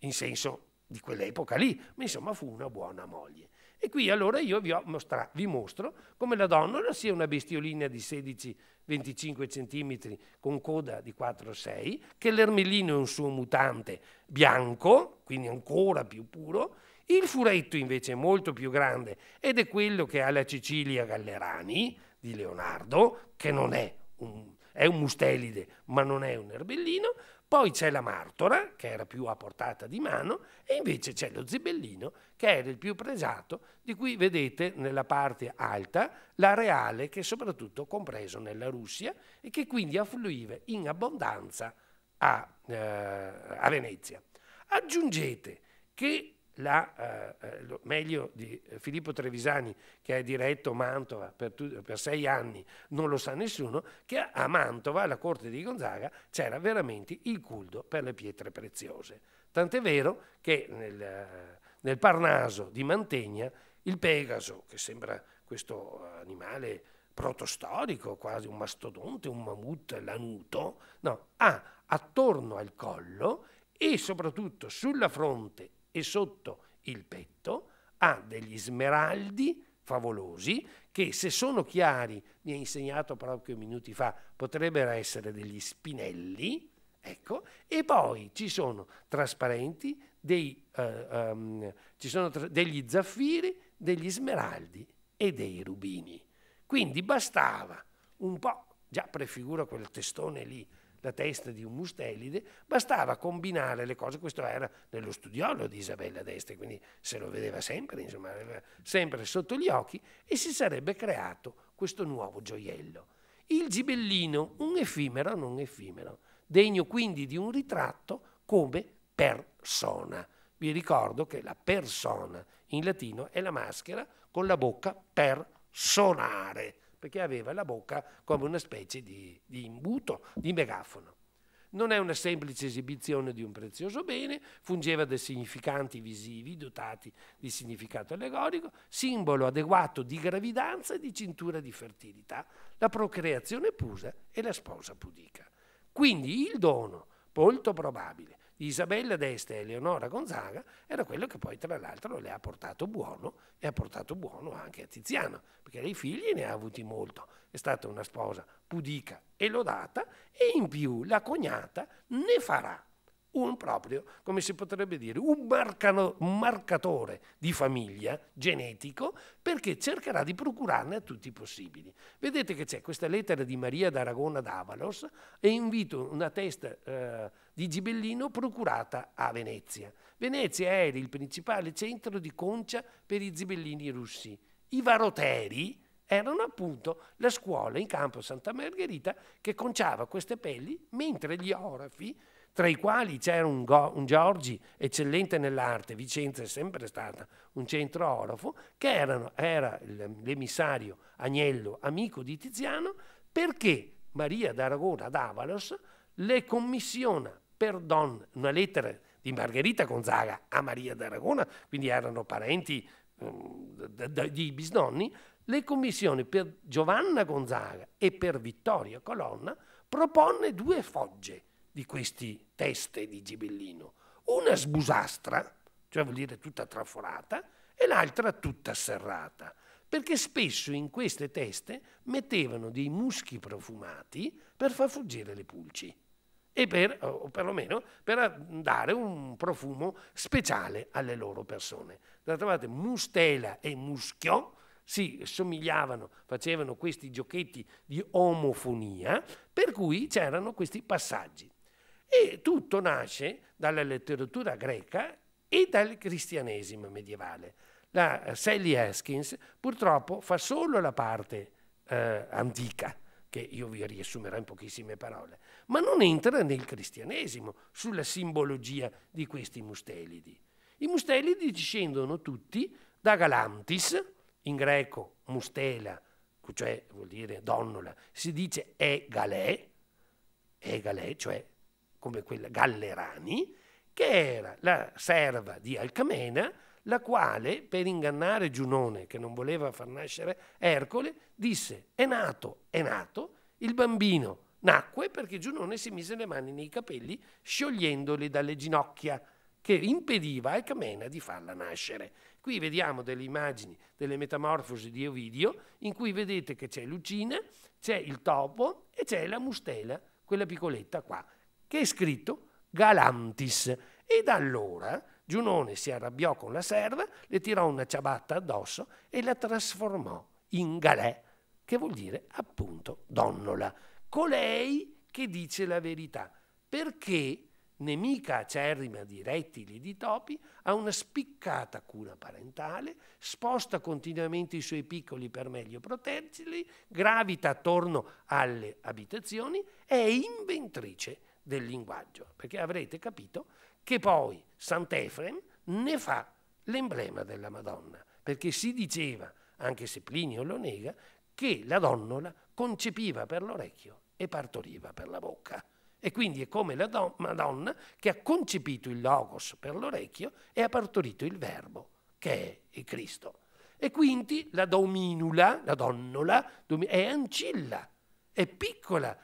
in senso di quell'epoca lì, ma insomma fu una buona moglie. E qui allora io vi, mostra- vi mostro come la donna non sia una bestiolina di 16-25 cm con coda di 4-6, che l'ermellino è un suo mutante bianco, quindi ancora più puro, il furetto invece è molto più grande ed è quello che ha la Cecilia Gallerani di Leonardo, che non è un, è un mustelide, ma non è un erbellino, poi c'è la Martora, che era più a portata di mano, e invece c'è lo Zibellino, che era il più pregiato, di cui vedete nella parte alta l'areale che è soprattutto compreso nella Russia e che quindi affluiva in abbondanza a, eh, a Venezia. Aggiungete che la, eh, eh meglio di eh, Filippo Trevisani che ha diretto Mantova per, tu, per, sei anni, non lo sa nessuno, che a Mantova, alla corte di Gonzaga, c'era veramente il culto per le pietre preziose. Tant'è vero che nel, eh, nel Parnaso di Mantegna il Pegaso, che sembra questo animale protostorico, quasi un mastodonte, un mammut lanuto, no, ha attorno al collo e soprattutto sulla fronte e sotto il petto ha degli smeraldi favolosi che se sono chiari, mi ha insegnato proprio minuti fa, potrebbero essere degli spinelli, ecco, e poi ci sono trasparenti, dei, eh, um, ci sono tra degli zaffiri, degli smeraldi e dei rubini. Quindi bastava un po', già prefiguro quel testone lì, la testa di un mustelide, bastava combinare le cose, questo era nello studiolo di Isabella d'Este, quindi se lo vedeva sempre, insomma, sempre sotto gli occhi, e si sarebbe creato questo nuovo gioiello. Il gibellino, un effimero non effimero, degno quindi di un ritratto come persona. Vi ricordo che la persona in latino è la maschera con la bocca per sonare perché aveva la bocca come una specie di, di imbuto, di megafono. Non è una semplice esibizione di un prezioso bene, fungeva da significanti visivi dotati di significato allegorico, simbolo adeguato di gravidanza e di cintura di fertilità, la procreazione pusa e la sposa pudica. Quindi il dono, molto probabile, Isabella d'Este e Eleonora Gonzaga era quello che poi tra l'altro le ha portato buono e ha portato buono anche a Tiziano, perché dei figli ne ha avuti molto, è stata una sposa pudica e lodata e in più la cognata ne farà un proprio, come si potrebbe dire, un, marcano, un marcatore di famiglia genetico perché cercherà di procurarne a tutti i possibili. Vedete che c'è questa lettera di Maria d'Aragona d'Avalos e invito una testa... Eh, di Gibellino procurata a Venezia. Venezia era il principale centro di concia per i zibellini russi. I varoteri erano appunto la scuola in campo Santa Margherita che conciava queste pelli, mentre gli orafi, tra i quali c'era un, un, Giorgi eccellente nell'arte, Vicenza è sempre stata un centro orafo, che erano, era l'emissario Agnello, amico di Tiziano, perché Maria d'Aragona ad Avalos le commissiona perdon, una lettera di Margherita Gonzaga a Maria d'Aragona, quindi erano parenti um, di bisnonni, le commissioni per Giovanna Gonzaga e per Vittorio Colonna proponne due fogge di queste teste di Gibellino, una sbusastra, cioè vuol dire tutta traforata, e l'altra tutta serrata, perché spesso in queste teste mettevano dei muschi profumati per far fuggire le pulci e per, o perlomeno per dare un profumo speciale alle loro persone. D'altra parte Mustela e Muschio, si somigliavano, facevano questi giochetti di omofonia, per cui c'erano questi passaggi. E tutto nasce dalla letteratura greca e dal cristianesimo medievale. La eh, Sally Haskins purtroppo fa solo la parte eh, antica, che io vi riassumerò in pochissime parole, ma non entra nel cristianesimo sulla simbologia di questi mustelidi. I mustelidi discendono tutti da Galantis, in greco mustela, cioè vuol dire donnola, si dice e galè, e galè, cioè come quella Gallerani, che era la serva di Alcamena, la quale, per ingannare Giunone, che non voleva far nascere Ercole, disse è nato, è nato, il bambino nacque perché Giunone si mise le mani nei capelli sciogliendoli dalle ginocchia che impediva a Ecamena di farla nascere. Qui vediamo delle immagini delle metamorfosi di Ovidio in cui vedete che c'è Lucina, c'è il topo e c'è la mustela, quella piccoletta qua, che è scritto Galantis. E da allora Giunone si arrabbiò con la serva, le tirò una ciabatta addosso e la trasformò in galè, che vuol dire appunto donnola, colei che dice la verità, perché nemica acerrima di rettili e di topi, ha una spiccata cura parentale, sposta continuamente i suoi piccoli per meglio proteggerli, gravita attorno alle abitazioni, è inventrice del linguaggio, perché avrete capito che poi Sant'Efrem ne fa l'emblema della Madonna, perché si diceva, anche se Plinio lo nega, che la donnola concepiva per l'orecchio e partoriva per la bocca. E quindi è come la Madonna che ha concepito il Logos per l'orecchio e ha partorito il Verbo, che è il Cristo. E quindi la dominula, la donnola, è ancilla, è piccola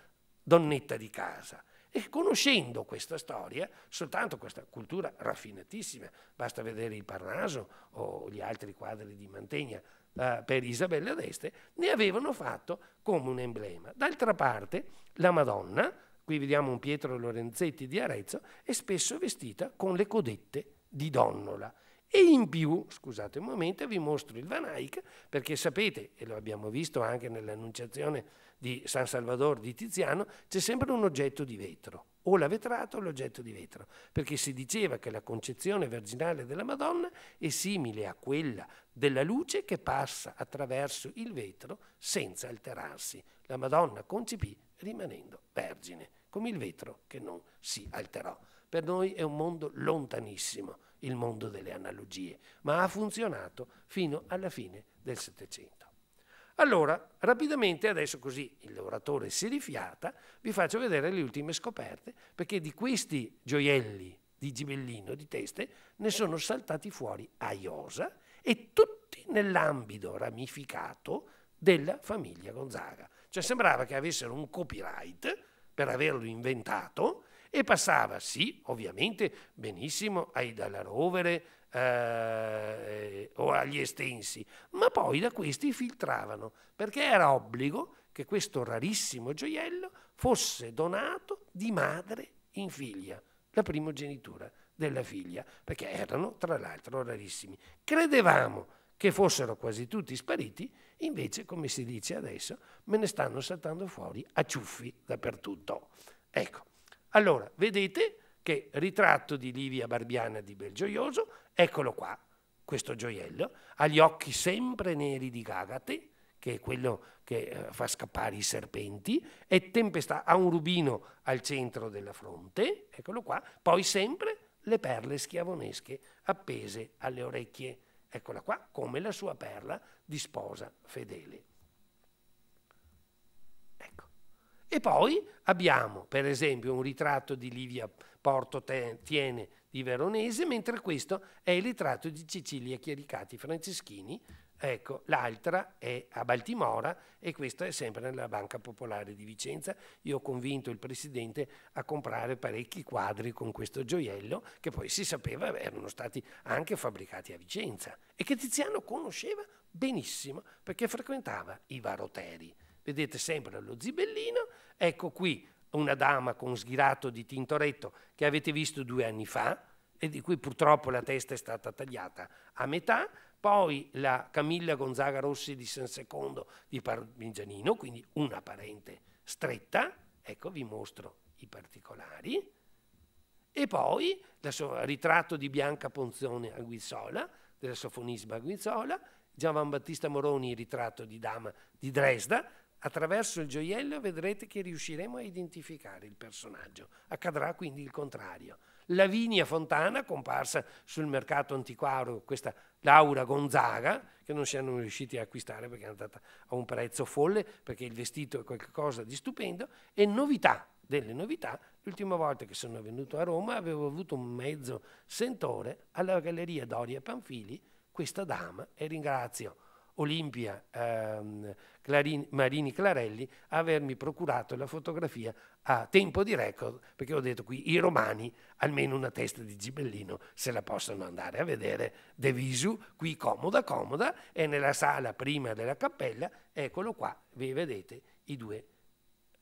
donnetta di casa. E conoscendo questa storia, soltanto questa cultura raffinatissima, basta vedere il Parnaso o gli altri quadri di Mantegna eh, per Isabella d'Este, ne avevano fatto come un emblema. D'altra parte, la Madonna, qui vediamo un Pietro Lorenzetti di Arezzo, è spesso vestita con le codette di Donnola. E in più, scusate un momento, vi mostro il Van Eyck, perché sapete, e lo abbiamo visto anche nell'annunciazione di San Salvador di Tiziano, c'è sempre un oggetto di vetro, o la vetrata o l'oggetto di vetro, perché si diceva che la concezione virginale della Madonna è simile a quella della luce che passa attraverso il vetro senza alterarsi. La Madonna concepì rimanendo vergine, come il vetro che non si alterò. Per noi è un mondo lontanissimo, il mondo delle analogie, ma ha funzionato fino alla fine del Settecento. Allora, rapidamente, adesso così il lavoratore si rifiata, vi faccio vedere le ultime scoperte, perché di questi gioielli di gibellino, di teste, ne sono saltati fuori a Iosa e tutti nell'ambito ramificato della famiglia Gonzaga. Cioè sembrava che avessero un copyright per averlo inventato e passava, sì, ovviamente, benissimo ai Dalla Rovere, eh, o agli estensi, ma poi da questi filtravano, perché era obbligo che questo rarissimo gioiello fosse donato di madre in figlia, la primogenitura della figlia, perché erano tra l'altro rarissimi. Credevamo che fossero quasi tutti spariti, invece, come si dice adesso, me ne stanno saltando fuori a ciuffi dappertutto. Ecco, allora, vedete che ritratto di Livia Barbiana di Belgioioso, Eccolo qua, questo gioiello, ha gli occhi sempre neri di Gagate, che è quello che eh, fa scappare i serpenti, è tempestà, ha un rubino al centro della fronte, eccolo qua, poi sempre le perle schiavonesche appese alle orecchie, eccola qua, come la sua perla di sposa fedele. Ecco. E poi abbiamo, per esempio, un ritratto di Livia Porto Tiene di Veronese, mentre questo è il ritratto di Cecilia Chiericati Franceschini, ecco, l'altra è a Baltimora e questo è sempre nella Banca Popolare di Vicenza. Io ho convinto il presidente a comprare parecchi quadri con questo gioiello che poi si sapeva erano stati anche fabbricati a Vicenza e che Tiziano conosceva benissimo perché frequentava i Varoteri. Vedete sempre lo zibellino, ecco qui una dama con sghirato di Tintoretto che avete visto due anni fa e di cui purtroppo la testa è stata tagliata a metà, poi la Camilla Gonzaga Rossi di San Secondo di Parmigianino, quindi una parente stretta, ecco vi mostro i particolari, e poi il ritratto di Bianca Ponzone Guizzola, della sofonisba a Guizzola, Giovan Battista Moroni, il ritratto di Dama di Dresda, Attraverso il gioiello vedrete che riusciremo a identificare il personaggio. Accadrà quindi il contrario. Lavinia Fontana, comparsa sul mercato antiquario, questa Laura Gonzaga, che non siamo riusciti a acquistare perché è andata a un prezzo folle, perché il vestito è qualcosa di stupendo, e novità, delle novità, l'ultima volta che sono venuto a Roma avevo avuto un mezzo sentore alla Galleria Doria Panfili, questa dama, e ringrazio Olimpia ehm, Clarini, Marini Clarelli a avermi procurato la fotografia a tempo di record, perché ho detto qui i romani, almeno una testa di Gibellino, se la possono andare a vedere De Visu, qui comoda comoda, e nella sala prima della cappella, eccolo qua, vi vedete due,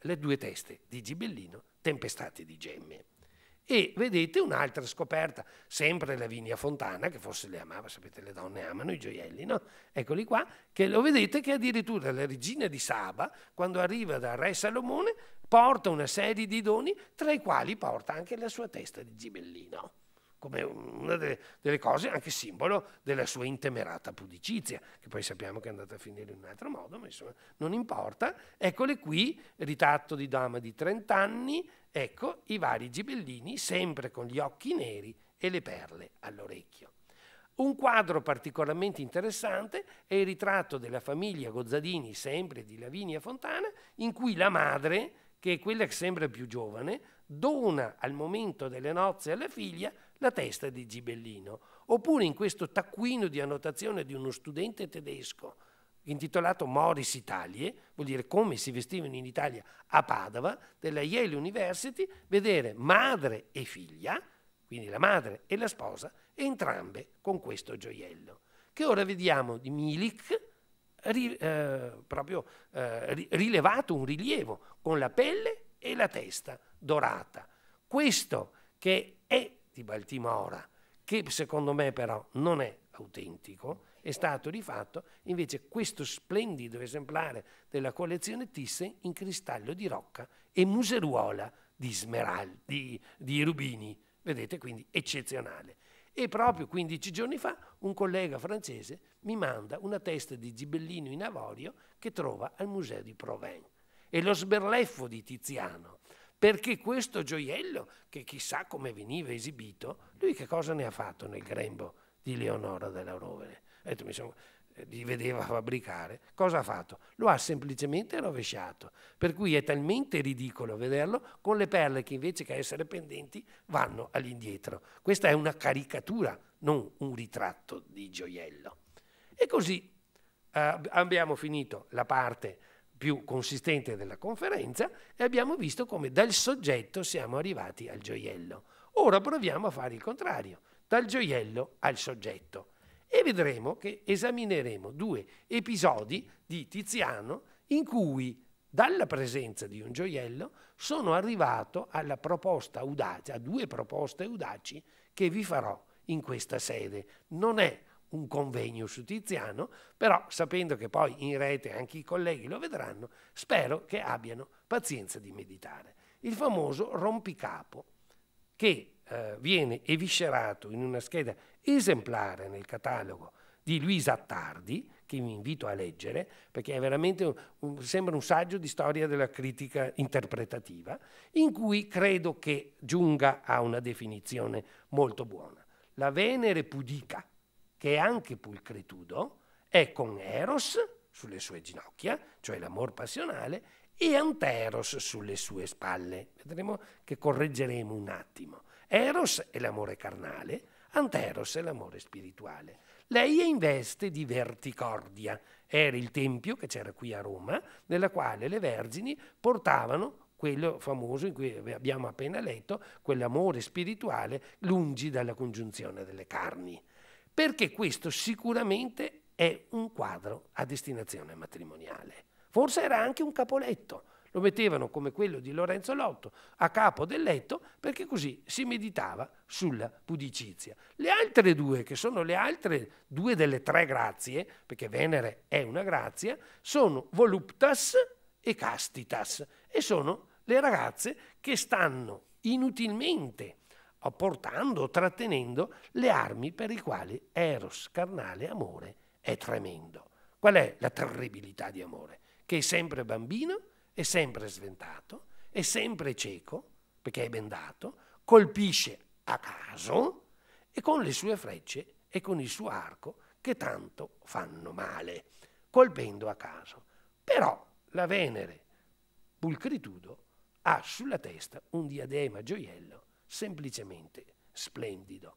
le due teste di Gibellino tempestate di gemme. E vedete un'altra scoperta, sempre Lavinia Fontana, che forse le amava, sapete le donne amano i gioielli, no? Eccoli qua, che lo vedete che addirittura la regina di Saba, quando arriva dal re Salomone, porta una serie di doni, tra i quali porta anche la sua testa di gibellino come una delle, delle, cose, anche simbolo della sua intemerata pudicizia, che poi sappiamo che è andata a finire in un altro modo, ma insomma non importa. Eccole qui, ritratto di dama di 30 anni, ecco i vari gibellini, sempre con gli occhi neri e le perle all'orecchio. Un quadro particolarmente interessante è il ritratto della famiglia Gozzadini, sempre di Lavinia Fontana, in cui la madre, che è quella che sembra più giovane, dona al momento delle nozze alla figlia la testa di Gibellino, oppure in questo taccuino di annotazione di uno studente tedesco intitolato Moris Italie, vuol dire come si vestivano in Italia a Padova, della Yale University, vedere madre e figlia, quindi la madre e la sposa, entrambe con questo gioiello, che ora vediamo di Milik, ri, eh, proprio eh, rilevato un rilievo con la pelle e la testa dorata. Questo che di Baltimora, che secondo me però non è autentico, è stato rifatto invece questo splendido esemplare della collezione Thyssen in cristallo di rocca e museruola di, smeraldi, di, di rubini, vedete quindi eccezionale. E proprio 15 giorni fa un collega francese mi manda una testa di gibellino in avorio che trova al museo di Provence. E lo sberleffo di Tiziano perché questo gioiello, che chissà come veniva esibito, lui che cosa ne ha fatto nel grembo di Leonora della Rovere? Ha detto, mi eh, li vedeva fabbricare, cosa ha fatto? Lo ha semplicemente rovesciato, per cui è talmente ridicolo vederlo con le perle che invece che essere pendenti vanno all'indietro. Questa è una caricatura, non un ritratto di gioiello. E così eh, abbiamo finito la parte più consistente della conferenza e abbiamo visto come dal soggetto siamo arrivati al gioiello. Ora proviamo a fare il contrario, dal gioiello al soggetto. E vedremo che esamineremo due episodi di Tiziano in cui dalla presenza di un gioiello sono arrivato alla proposta audace, a due proposte audaci che vi farò in questa sede. Non è un convegno su Tiziano, però sapendo che poi in rete anche i colleghi lo vedranno, spero che abbiano pazienza di meditare. Il famoso rompicapo che eh, viene eviscerato in una scheda esemplare nel catalogo di Luisa Tardi, che vi invito a leggere, perché è veramente un, un, sembra un saggio di storia della critica interpretativa, in cui credo che giunga a una definizione molto buona. La Venere pudica che è anche pulcritudo, è con Eros sulle sue ginocchia, cioè l'amor passionale, e Anteros sulle sue spalle. Vedremo che correggeremo un attimo. Eros è l'amore carnale, Anteros è l'amore spirituale. Lei è in veste di verticordia. Era il tempio che c'era qui a Roma, nella quale le vergini portavano quello famoso in cui abbiamo appena letto, quell'amore spirituale lungi dalla congiunzione delle carni perché questo sicuramente è un quadro a destinazione matrimoniale. Forse era anche un capoletto, lo mettevano come quello di Lorenzo Lotto a capo del letto perché così si meditava sulla pudicizia. Le altre due, che sono le altre due delle tre grazie, perché Venere è una grazia, sono voluptas e castitas e sono le ragazze che stanno inutilmente portando, trattenendo le armi per le quali eros, carnale amore è tremendo. Qual è la terribilità di amore? Che è sempre bambino, è sempre sventato, è sempre cieco, perché è bendato, colpisce a caso e con le sue frecce e con il suo arco che tanto fanno male, colpendo a caso. Però la Venere, Pulcritudo, ha sulla testa un diadema gioiello semplicemente splendido.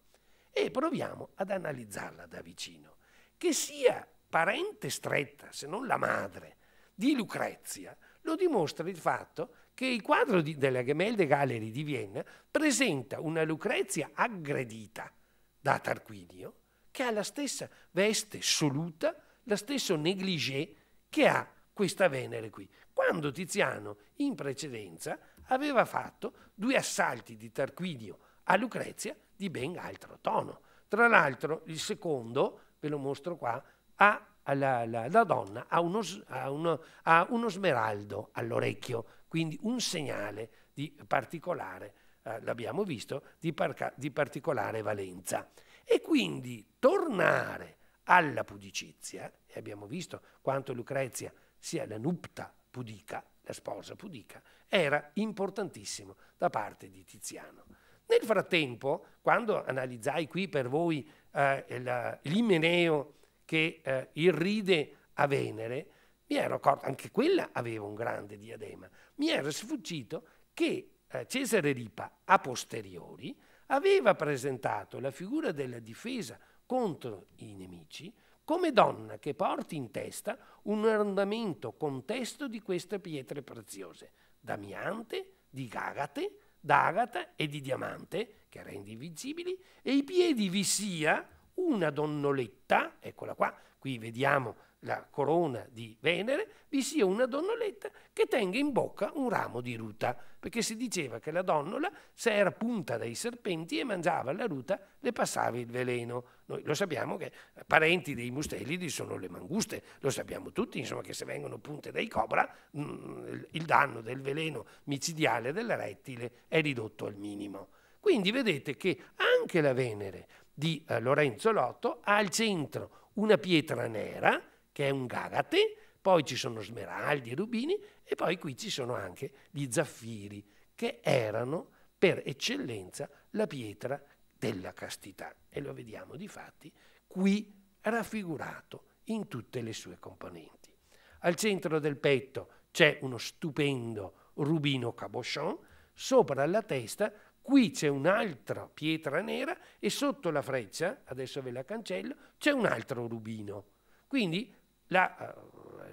E proviamo ad analizzarla da vicino. Che sia parente stretta, se non la madre, di Lucrezia, lo dimostra il fatto che il quadro di, della Gemelde Gallery di Vienna presenta una Lucrezia aggredita da Tarquinio, che ha la stessa veste soluta, la stessa negligée che ha questa Venere qui, quando Tiziano in precedenza aveva fatto due assalti di Tarquinio a Lucrezia di ben altro tono. Tra l'altro il secondo, ve lo mostro qua, ha la, la, la donna ha uno, ha uno, ha uno smeraldo all'orecchio, quindi un segnale di particolare, eh, l'abbiamo visto, di, parca, di particolare valenza. E quindi tornare alla pudicizia, e abbiamo visto quanto Lucrezia sia la nupta pudica, la sposa pudica, era importantissimo da parte di Tiziano. Nel frattempo, quando analizzai qui per voi eh, l'Imeneo che eh, irride a Venere, mi ero accorto, anche quella aveva un grande diadema, mi era sfuggito che eh, Cesare Ripa, a posteriori, aveva presentato la figura della difesa contro i nemici come donna che porti in testa un ornamento contesto di queste pietre preziose, d'amiante, di gagate, d'agata e di diamante, che era indivisibili, e i piedi vi sia una donnoletta, eccola qua, qui vediamo la corona di Venere, vi sia una donnoletta che tenga in bocca un ramo di ruta, perché si diceva che la donnola, se era punta dai serpenti e mangiava la ruta, le passava il veleno. Noi lo sappiamo che parenti dei mustelidi sono le manguste, lo sappiamo tutti, insomma, che se vengono punte dai cobra, mm, il danno del veleno micidiale del rettile è ridotto al minimo. Quindi vedete che anche la Venere di eh, Lorenzo Lotto ha al centro una pietra nera, che è un garate, poi ci sono smeraldi e rubini e poi qui ci sono anche gli zaffiri, che erano per eccellenza la pietra della castità. E lo vediamo di fatti qui raffigurato in tutte le sue componenti. Al centro del petto c'è uno stupendo rubino cabochon, sopra la testa qui c'è un'altra pietra nera e sotto la freccia, adesso ve la cancello, c'è un altro rubino. Quindi il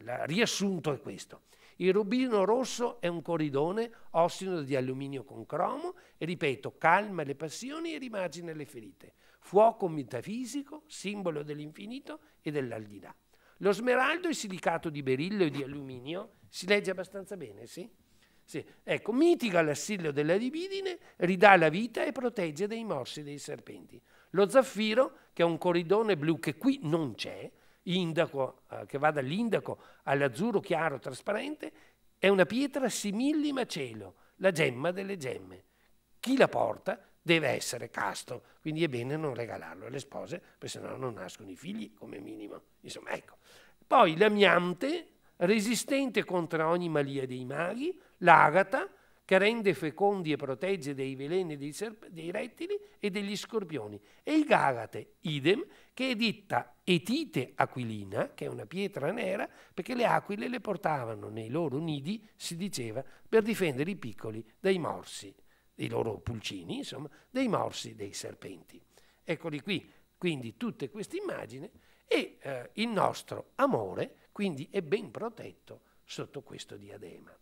eh, riassunto è questo. Il rubino rosso è un coridone ossido di alluminio con cromo e, ripeto, calma le passioni e rimagina le ferite. Fuoco metafisico, simbolo dell'infinito e dell'aldilà. Lo smeraldo è silicato di berillo e di alluminio. Si legge abbastanza bene, sì? Sì. Ecco, mitiga l'assillo della dividine, ridà la vita e protegge dai morsi dei serpenti. Lo zaffiro, che è un coridone blu che qui non c'è, indaco, eh, che va dall'indaco all'azzurro chiaro trasparente, è una pietra simillima cielo, la gemma delle gemme. Chi la porta deve essere casto, quindi è bene non regalarlo alle spose, perché sennò non nascono i figli come minimo. Insomma, ecco. Poi l'amiante, resistente contro ogni malia dei maghi, l'agata, che rende fecondi e protegge dei veleni dei, dei, rettili e degli scorpioni, e il gagate, idem, che è ditta etite aquilina, che è una pietra nera, perché le aquile le portavano nei loro nidi, si diceva, per difendere i piccoli dai morsi, dei loro pulcini, insomma, dei morsi dei serpenti. Eccoli qui, quindi tutte queste immagini e eh, il nostro amore, quindi, è ben protetto sotto questo diadema.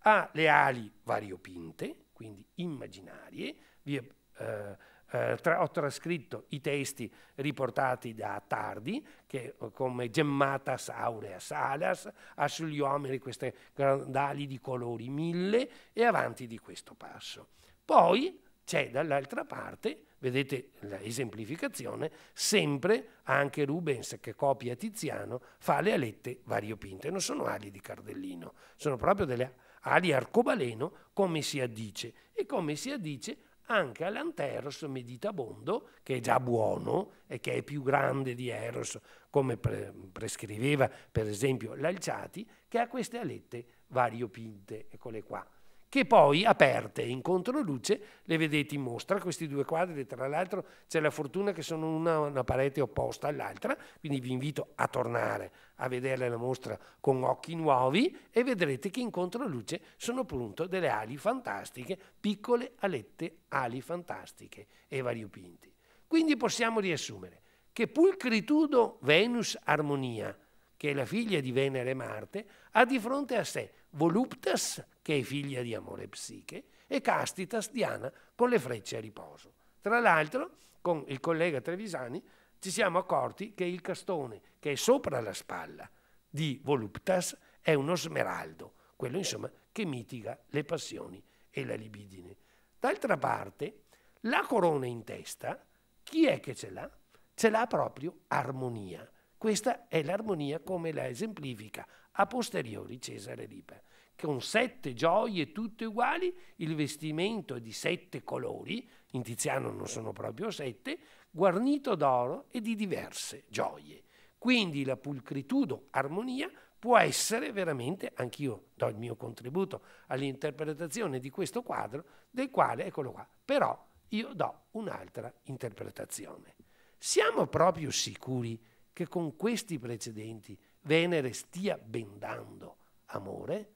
Ha le ali variopinte, quindi immaginarie, vi, eh, eh, tra, ho trascritto i testi riportati da Tardi, che, eh, come Gemmatas aureas alas, ha sugli uomini queste grandali di colori mille e avanti di questo passo. Poi c'è dall'altra parte, vedete l'esemplificazione, sempre anche Rubens che copia Tiziano fa le alette variopinte, non sono ali di cardellino, sono proprio delle ali arcobaleno come si addice e come si addice anche all'anteros meditabondo, che è già buono e che è più grande di Eros, come pre prescriveva per esempio l'Alciati, che ha queste alette variopinte, eccole qua che poi aperte in controluce le vedete in mostra, questi due quadri, tra l'altro c'è la fortuna che sono una, una parete opposta all'altra, quindi vi invito a tornare a vedere la mostra con occhi nuovi e vedrete che in controluce sono appunto delle ali fantastiche, piccole alette ali fantastiche e variopinti. Quindi possiamo riassumere che pulcritudo Venus Armonia, che è la figlia di Venere e Marte, ha di fronte a sé voluptas, che è figlia di amore psiche, e castitas, Diana, con le frecce a riposo. Tra l'altro, con il collega Trevisani, ci siamo accorti che il castone che è sopra la spalla di voluptas è uno smeraldo, quello insomma che mitiga le passioni e la libidine. D'altra parte, la corona in testa, chi è che ce l'ha? Ce l'ha proprio armonia. Questa è l'armonia come la esemplifica a posteriori Cesare Ripa, con sette gioie tutte uguali, il vestimento di sette colori, in Tiziano non sono proprio sette, guarnito d'oro e di diverse gioie. Quindi la pulcritudo armonia può essere veramente, anch'io do il mio contributo all'interpretazione di questo quadro, del quale, eccolo qua, però io do un'altra interpretazione. Siamo proprio sicuri che con questi precedenti Venere stia bendando amore,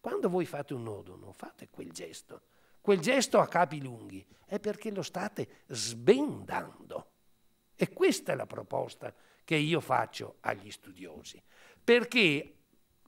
quando voi fate un nodo non fate quel gesto, quel gesto a capi lunghi, è perché lo state sbendando. E questa è la proposta che io faccio agli studiosi, perché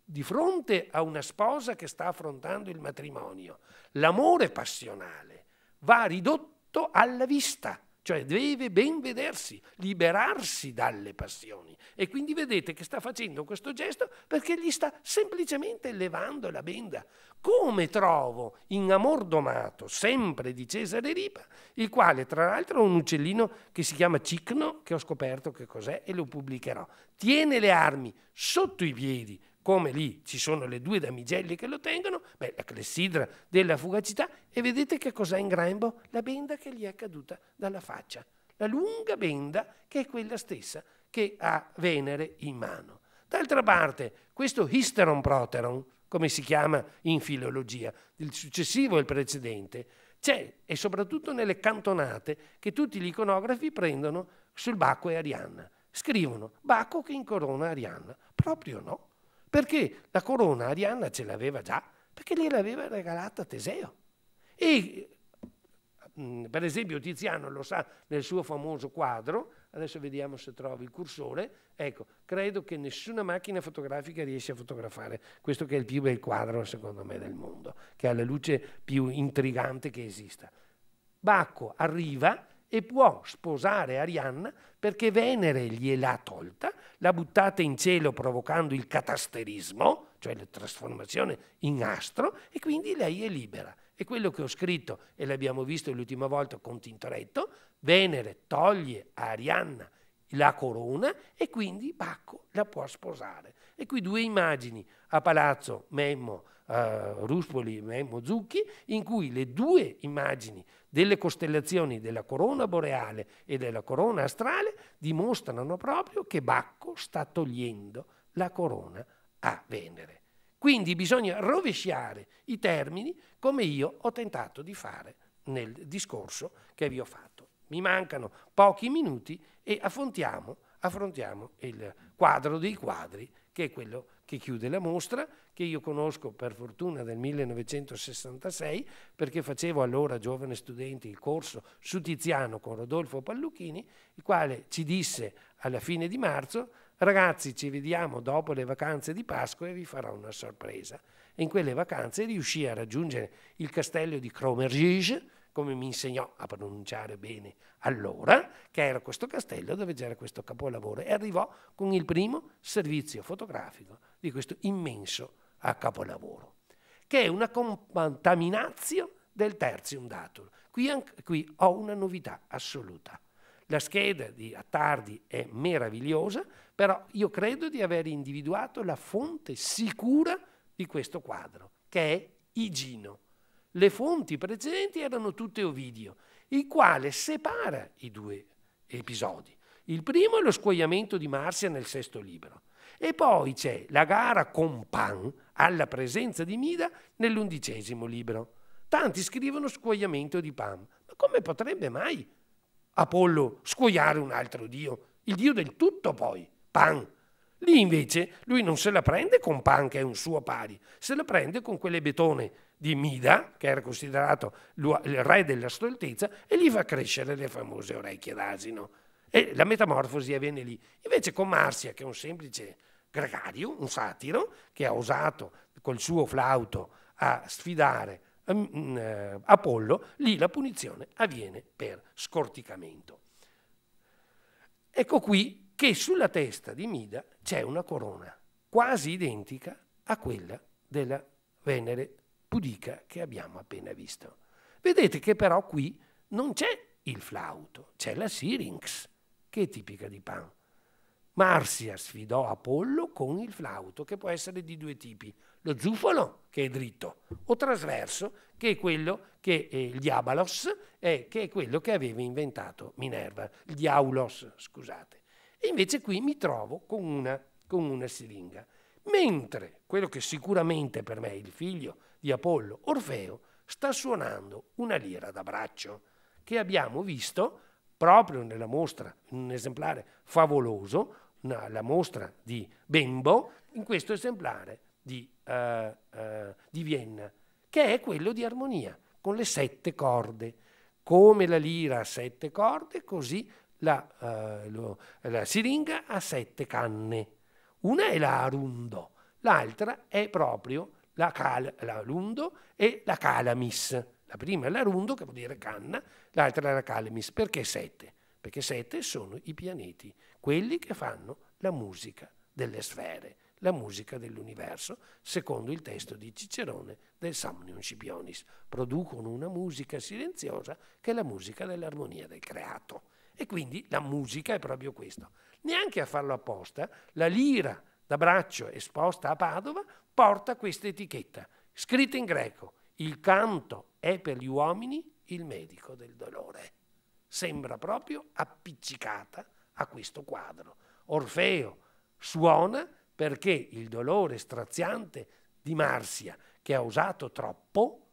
di fronte a una sposa che sta affrontando il matrimonio, l'amore passionale va ridotto alla vista cioè deve ben vedersi, liberarsi dalle passioni. E quindi vedete che sta facendo questo gesto perché gli sta semplicemente levando la benda. Come trovo in Amor Domato, sempre di Cesare Ripa, il quale tra l'altro ha un uccellino che si chiama Cicno, che ho scoperto che cos'è e lo pubblicherò. Tiene le armi sotto i piedi come lì ci sono le due damigelle che lo tengono, beh, la clessidra della fugacità, e vedete che cos'ha in grembo? La benda che gli è caduta dalla faccia, la lunga benda che è quella stessa che ha Venere in mano. D'altra parte, questo histeron proteron, come si chiama in filologia, il successivo e il precedente, c'è, e soprattutto nelle cantonate che tutti gli iconografi prendono sul Bacco e Arianna. Scrivono Bacco che incorona Arianna. Proprio no perché la corona Arianna ce l'aveva già, perché gliel'aveva regalata Teseo. E mm, per esempio Tiziano lo sa nel suo famoso quadro, adesso vediamo se trovi il cursore, ecco, credo che nessuna macchina fotografica riesca a fotografare questo che è il più bel quadro secondo me del mondo, che ha la luce più intrigante che esista. Bacco arriva e può sposare Arianna perché Venere gliel'ha tolta, l'ha buttata in cielo provocando il catasterismo, cioè la trasformazione in astro, e quindi lei è libera. E quello che ho scritto, e l'abbiamo visto l'ultima volta con Tintoretto, Venere toglie a Arianna la corona e quindi Bacco la può sposare. E qui due immagini a Palazzo Memmo eh, Ruspoli Memmo Zucchi, in cui le due immagini delle costellazioni della corona boreale e della corona astrale dimostrano proprio che Bacco sta togliendo la corona a Venere. Quindi bisogna rovesciare i termini come io ho tentato di fare nel discorso che vi ho fatto. Mi mancano pochi minuti e affrontiamo, affrontiamo il quadro dei quadri che è quello che chiude la mostra, che io conosco per fortuna del 1966, perché facevo allora giovane studente il corso su Tiziano con Rodolfo Pallucchini, il quale ci disse alla fine di marzo, ragazzi ci vediamo dopo le vacanze di Pasqua e vi farò una sorpresa. E in quelle vacanze riuscì a raggiungere il castello di Cromergige, come mi insegnò a pronunciare bene allora, che era questo castello dove c'era questo capolavoro e arrivò con il primo servizio fotografico di questo immenso ah, capolavoro, che è una contaminazio del terzium datur. Qui, qui ho una novità assoluta. La scheda di Attardi è meravigliosa, però io credo di aver individuato la fonte sicura di questo quadro, che è Igino. Le fonti precedenti erano tutte Ovidio, il quale separa i due episodi. Il primo è lo scuoiamento di Marsia nel sesto libro e poi c'è la gara con Pan alla presenza di Mida nell'undicesimo libro. Tanti scrivono scuoiamento di Pan, ma come potrebbe mai Apollo scuoiare un altro dio? Il dio del tutto poi, Pan. Lì invece lui non se la prende con Pan che è un suo pari, se la prende con quelle betone di Mida, che era considerato il re della stoltezza, e gli fa crescere le famose orecchie d'asino. E la metamorfosi avviene lì. Invece con Marsia, che è un semplice gregario, un satiro, che ha osato col suo flauto a sfidare mm, mm, eh, Apollo, lì la punizione avviene per scorticamento. Ecco qui che sulla testa di Mida c'è una corona quasi identica a quella della Venere pudica che abbiamo appena visto. Vedete che però qui non c'è il flauto, c'è la syrinx, che è tipica di Pan. Marsia sfidò Apollo con il flauto, che può essere di due tipi, lo zufolo, che è dritto, o trasverso, che è quello che è eh, il diabalos, eh, che è quello che aveva inventato Minerva, il diaulos, scusate. E invece qui mi trovo con una, con una siringa. Mentre quello che sicuramente per me è il figlio di Apollo, Orfeo sta suonando una lira da braccio che abbiamo visto proprio nella mostra, in un esemplare favoloso, una, la mostra di Bembo, in questo esemplare di, uh, uh, di Vienna, che è quello di armonia, con le sette corde. Come la lira ha sette corde, così la, uh, lo, la, siringa ha sette canne. Una è la arundo, l'altra è proprio la cal- l'arundo e la calamis. La prima è la lundo, che vuol dire canna, l'altra è la calamis. Perché sette? Perché sette sono i pianeti, quelli che fanno la musica delle sfere, la musica dell'universo, secondo il testo di Cicerone del Samnium Scipionis. Producono una musica silenziosa che è la musica dell'armonia del creato. E quindi la musica è proprio questo. Neanche a farlo apposta, la lira da braccio esposta a Padova porta questa etichetta, scritta in greco. Il canto è per gli uomini il medico del dolore. Sembra proprio appiccicata a questo quadro. Orfeo suona perché il dolore straziante di Marsia, che ha usato troppo,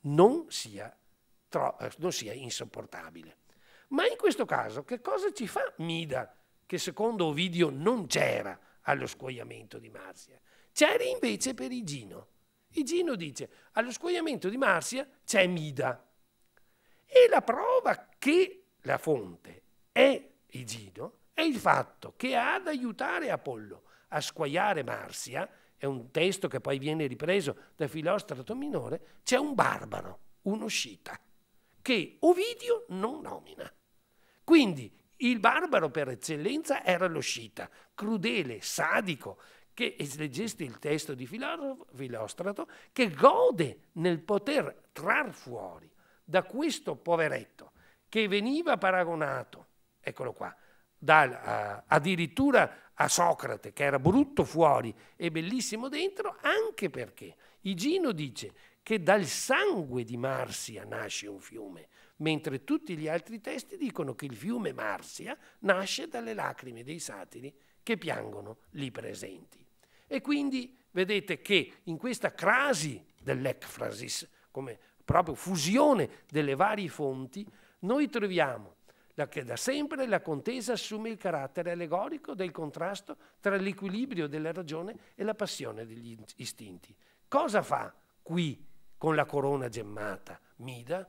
non sia, tro eh, non sia insopportabile. Ma in questo caso che cosa ci fa Mida, che secondo Ovidio non c'era allo scuoiamento di Marsia? C'era invece per Igino. Igino dice, allo scuoiamento di Marsia c'è Mida. E la prova che la fonte è Igino è il fatto che ad aiutare Apollo a squagliare Marsia, è un testo che poi viene ripreso da Filostrato Minore, c'è un barbaro, uno scita, che Ovidio non nomina. Quindi il barbaro per eccellenza era lo scita, crudele, sadico, che leggesti il testo di Filostrato, che gode nel poter trar fuori da questo poveretto che veniva paragonato, eccolo qua, dal, a, addirittura a Socrate, che era brutto fuori e bellissimo dentro, anche perché Igino dice che dal sangue di Marsia nasce un fiume, mentre tutti gli altri testi dicono che il fiume Marsia nasce dalle lacrime dei satiri che piangono lì presenti. E quindi vedete che in questa crasi dell'ecfrasis, come proprio fusione delle varie fonti, noi troviamo che da sempre la contesa assume il carattere allegorico del contrasto tra l'equilibrio della ragione e la passione degli istinti. Cosa fa qui con la corona gemmata Mida,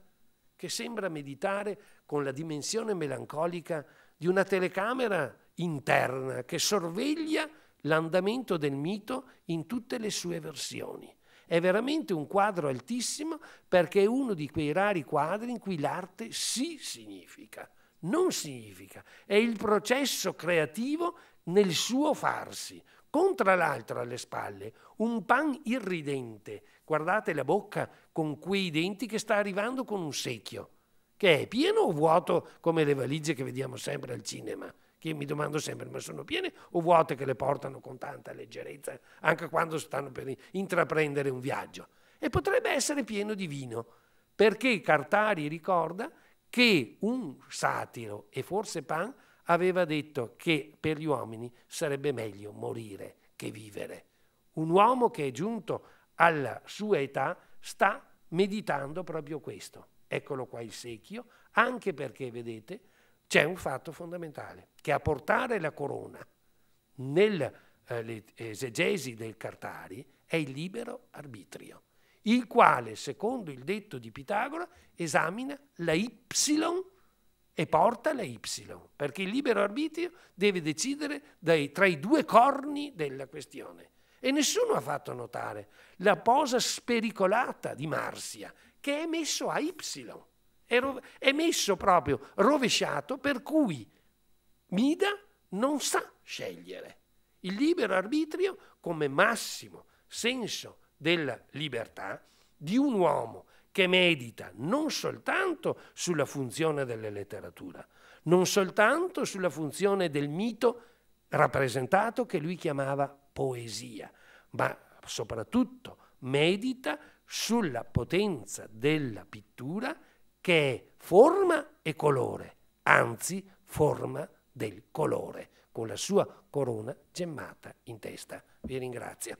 che sembra meditare con la dimensione melancolica di una telecamera interna che sorveglia l'andamento del mito in tutte le sue versioni. È veramente un quadro altissimo perché è uno di quei rari quadri in cui l'arte si significa, non significa, è il processo creativo nel suo farsi, contra l'altro alle spalle, un pan irridente, guardate la bocca con quei denti che sta arrivando con un secchio, che è pieno o vuoto come le valigie che vediamo sempre al cinema, che mi domando sempre, ma sono piene o vuote che le portano con tanta leggerezza, anche quando stanno per intraprendere un viaggio? E potrebbe essere pieno di vino, perché Cartari ricorda che un satiro, e forse Pan, aveva detto che per gli uomini sarebbe meglio morire che vivere. Un uomo che è giunto alla sua età sta meditando proprio questo. Eccolo qua il secchio, anche perché, vedete, c'è un fatto fondamentale, che a portare la corona nell'esegesi eh, del Cartari è il libero arbitrio, il quale, secondo il detto di Pitagora, esamina la y e porta la y, perché il libero arbitrio deve decidere dai, tra i due corni della questione. E nessuno ha fatto notare la posa spericolata di Marsia, che è messo a y è, rov- è messo proprio rovesciato per cui Mida non sa scegliere. Il libero arbitrio come massimo senso della libertà di un uomo che medita non soltanto sulla funzione della letteratura, non soltanto sulla funzione del mito rappresentato che lui chiamava poesia, ma soprattutto medita sulla potenza della pittura che è forma e colore, anzi forma del colore, con la sua corona gemmata in testa. Vi ringrazio.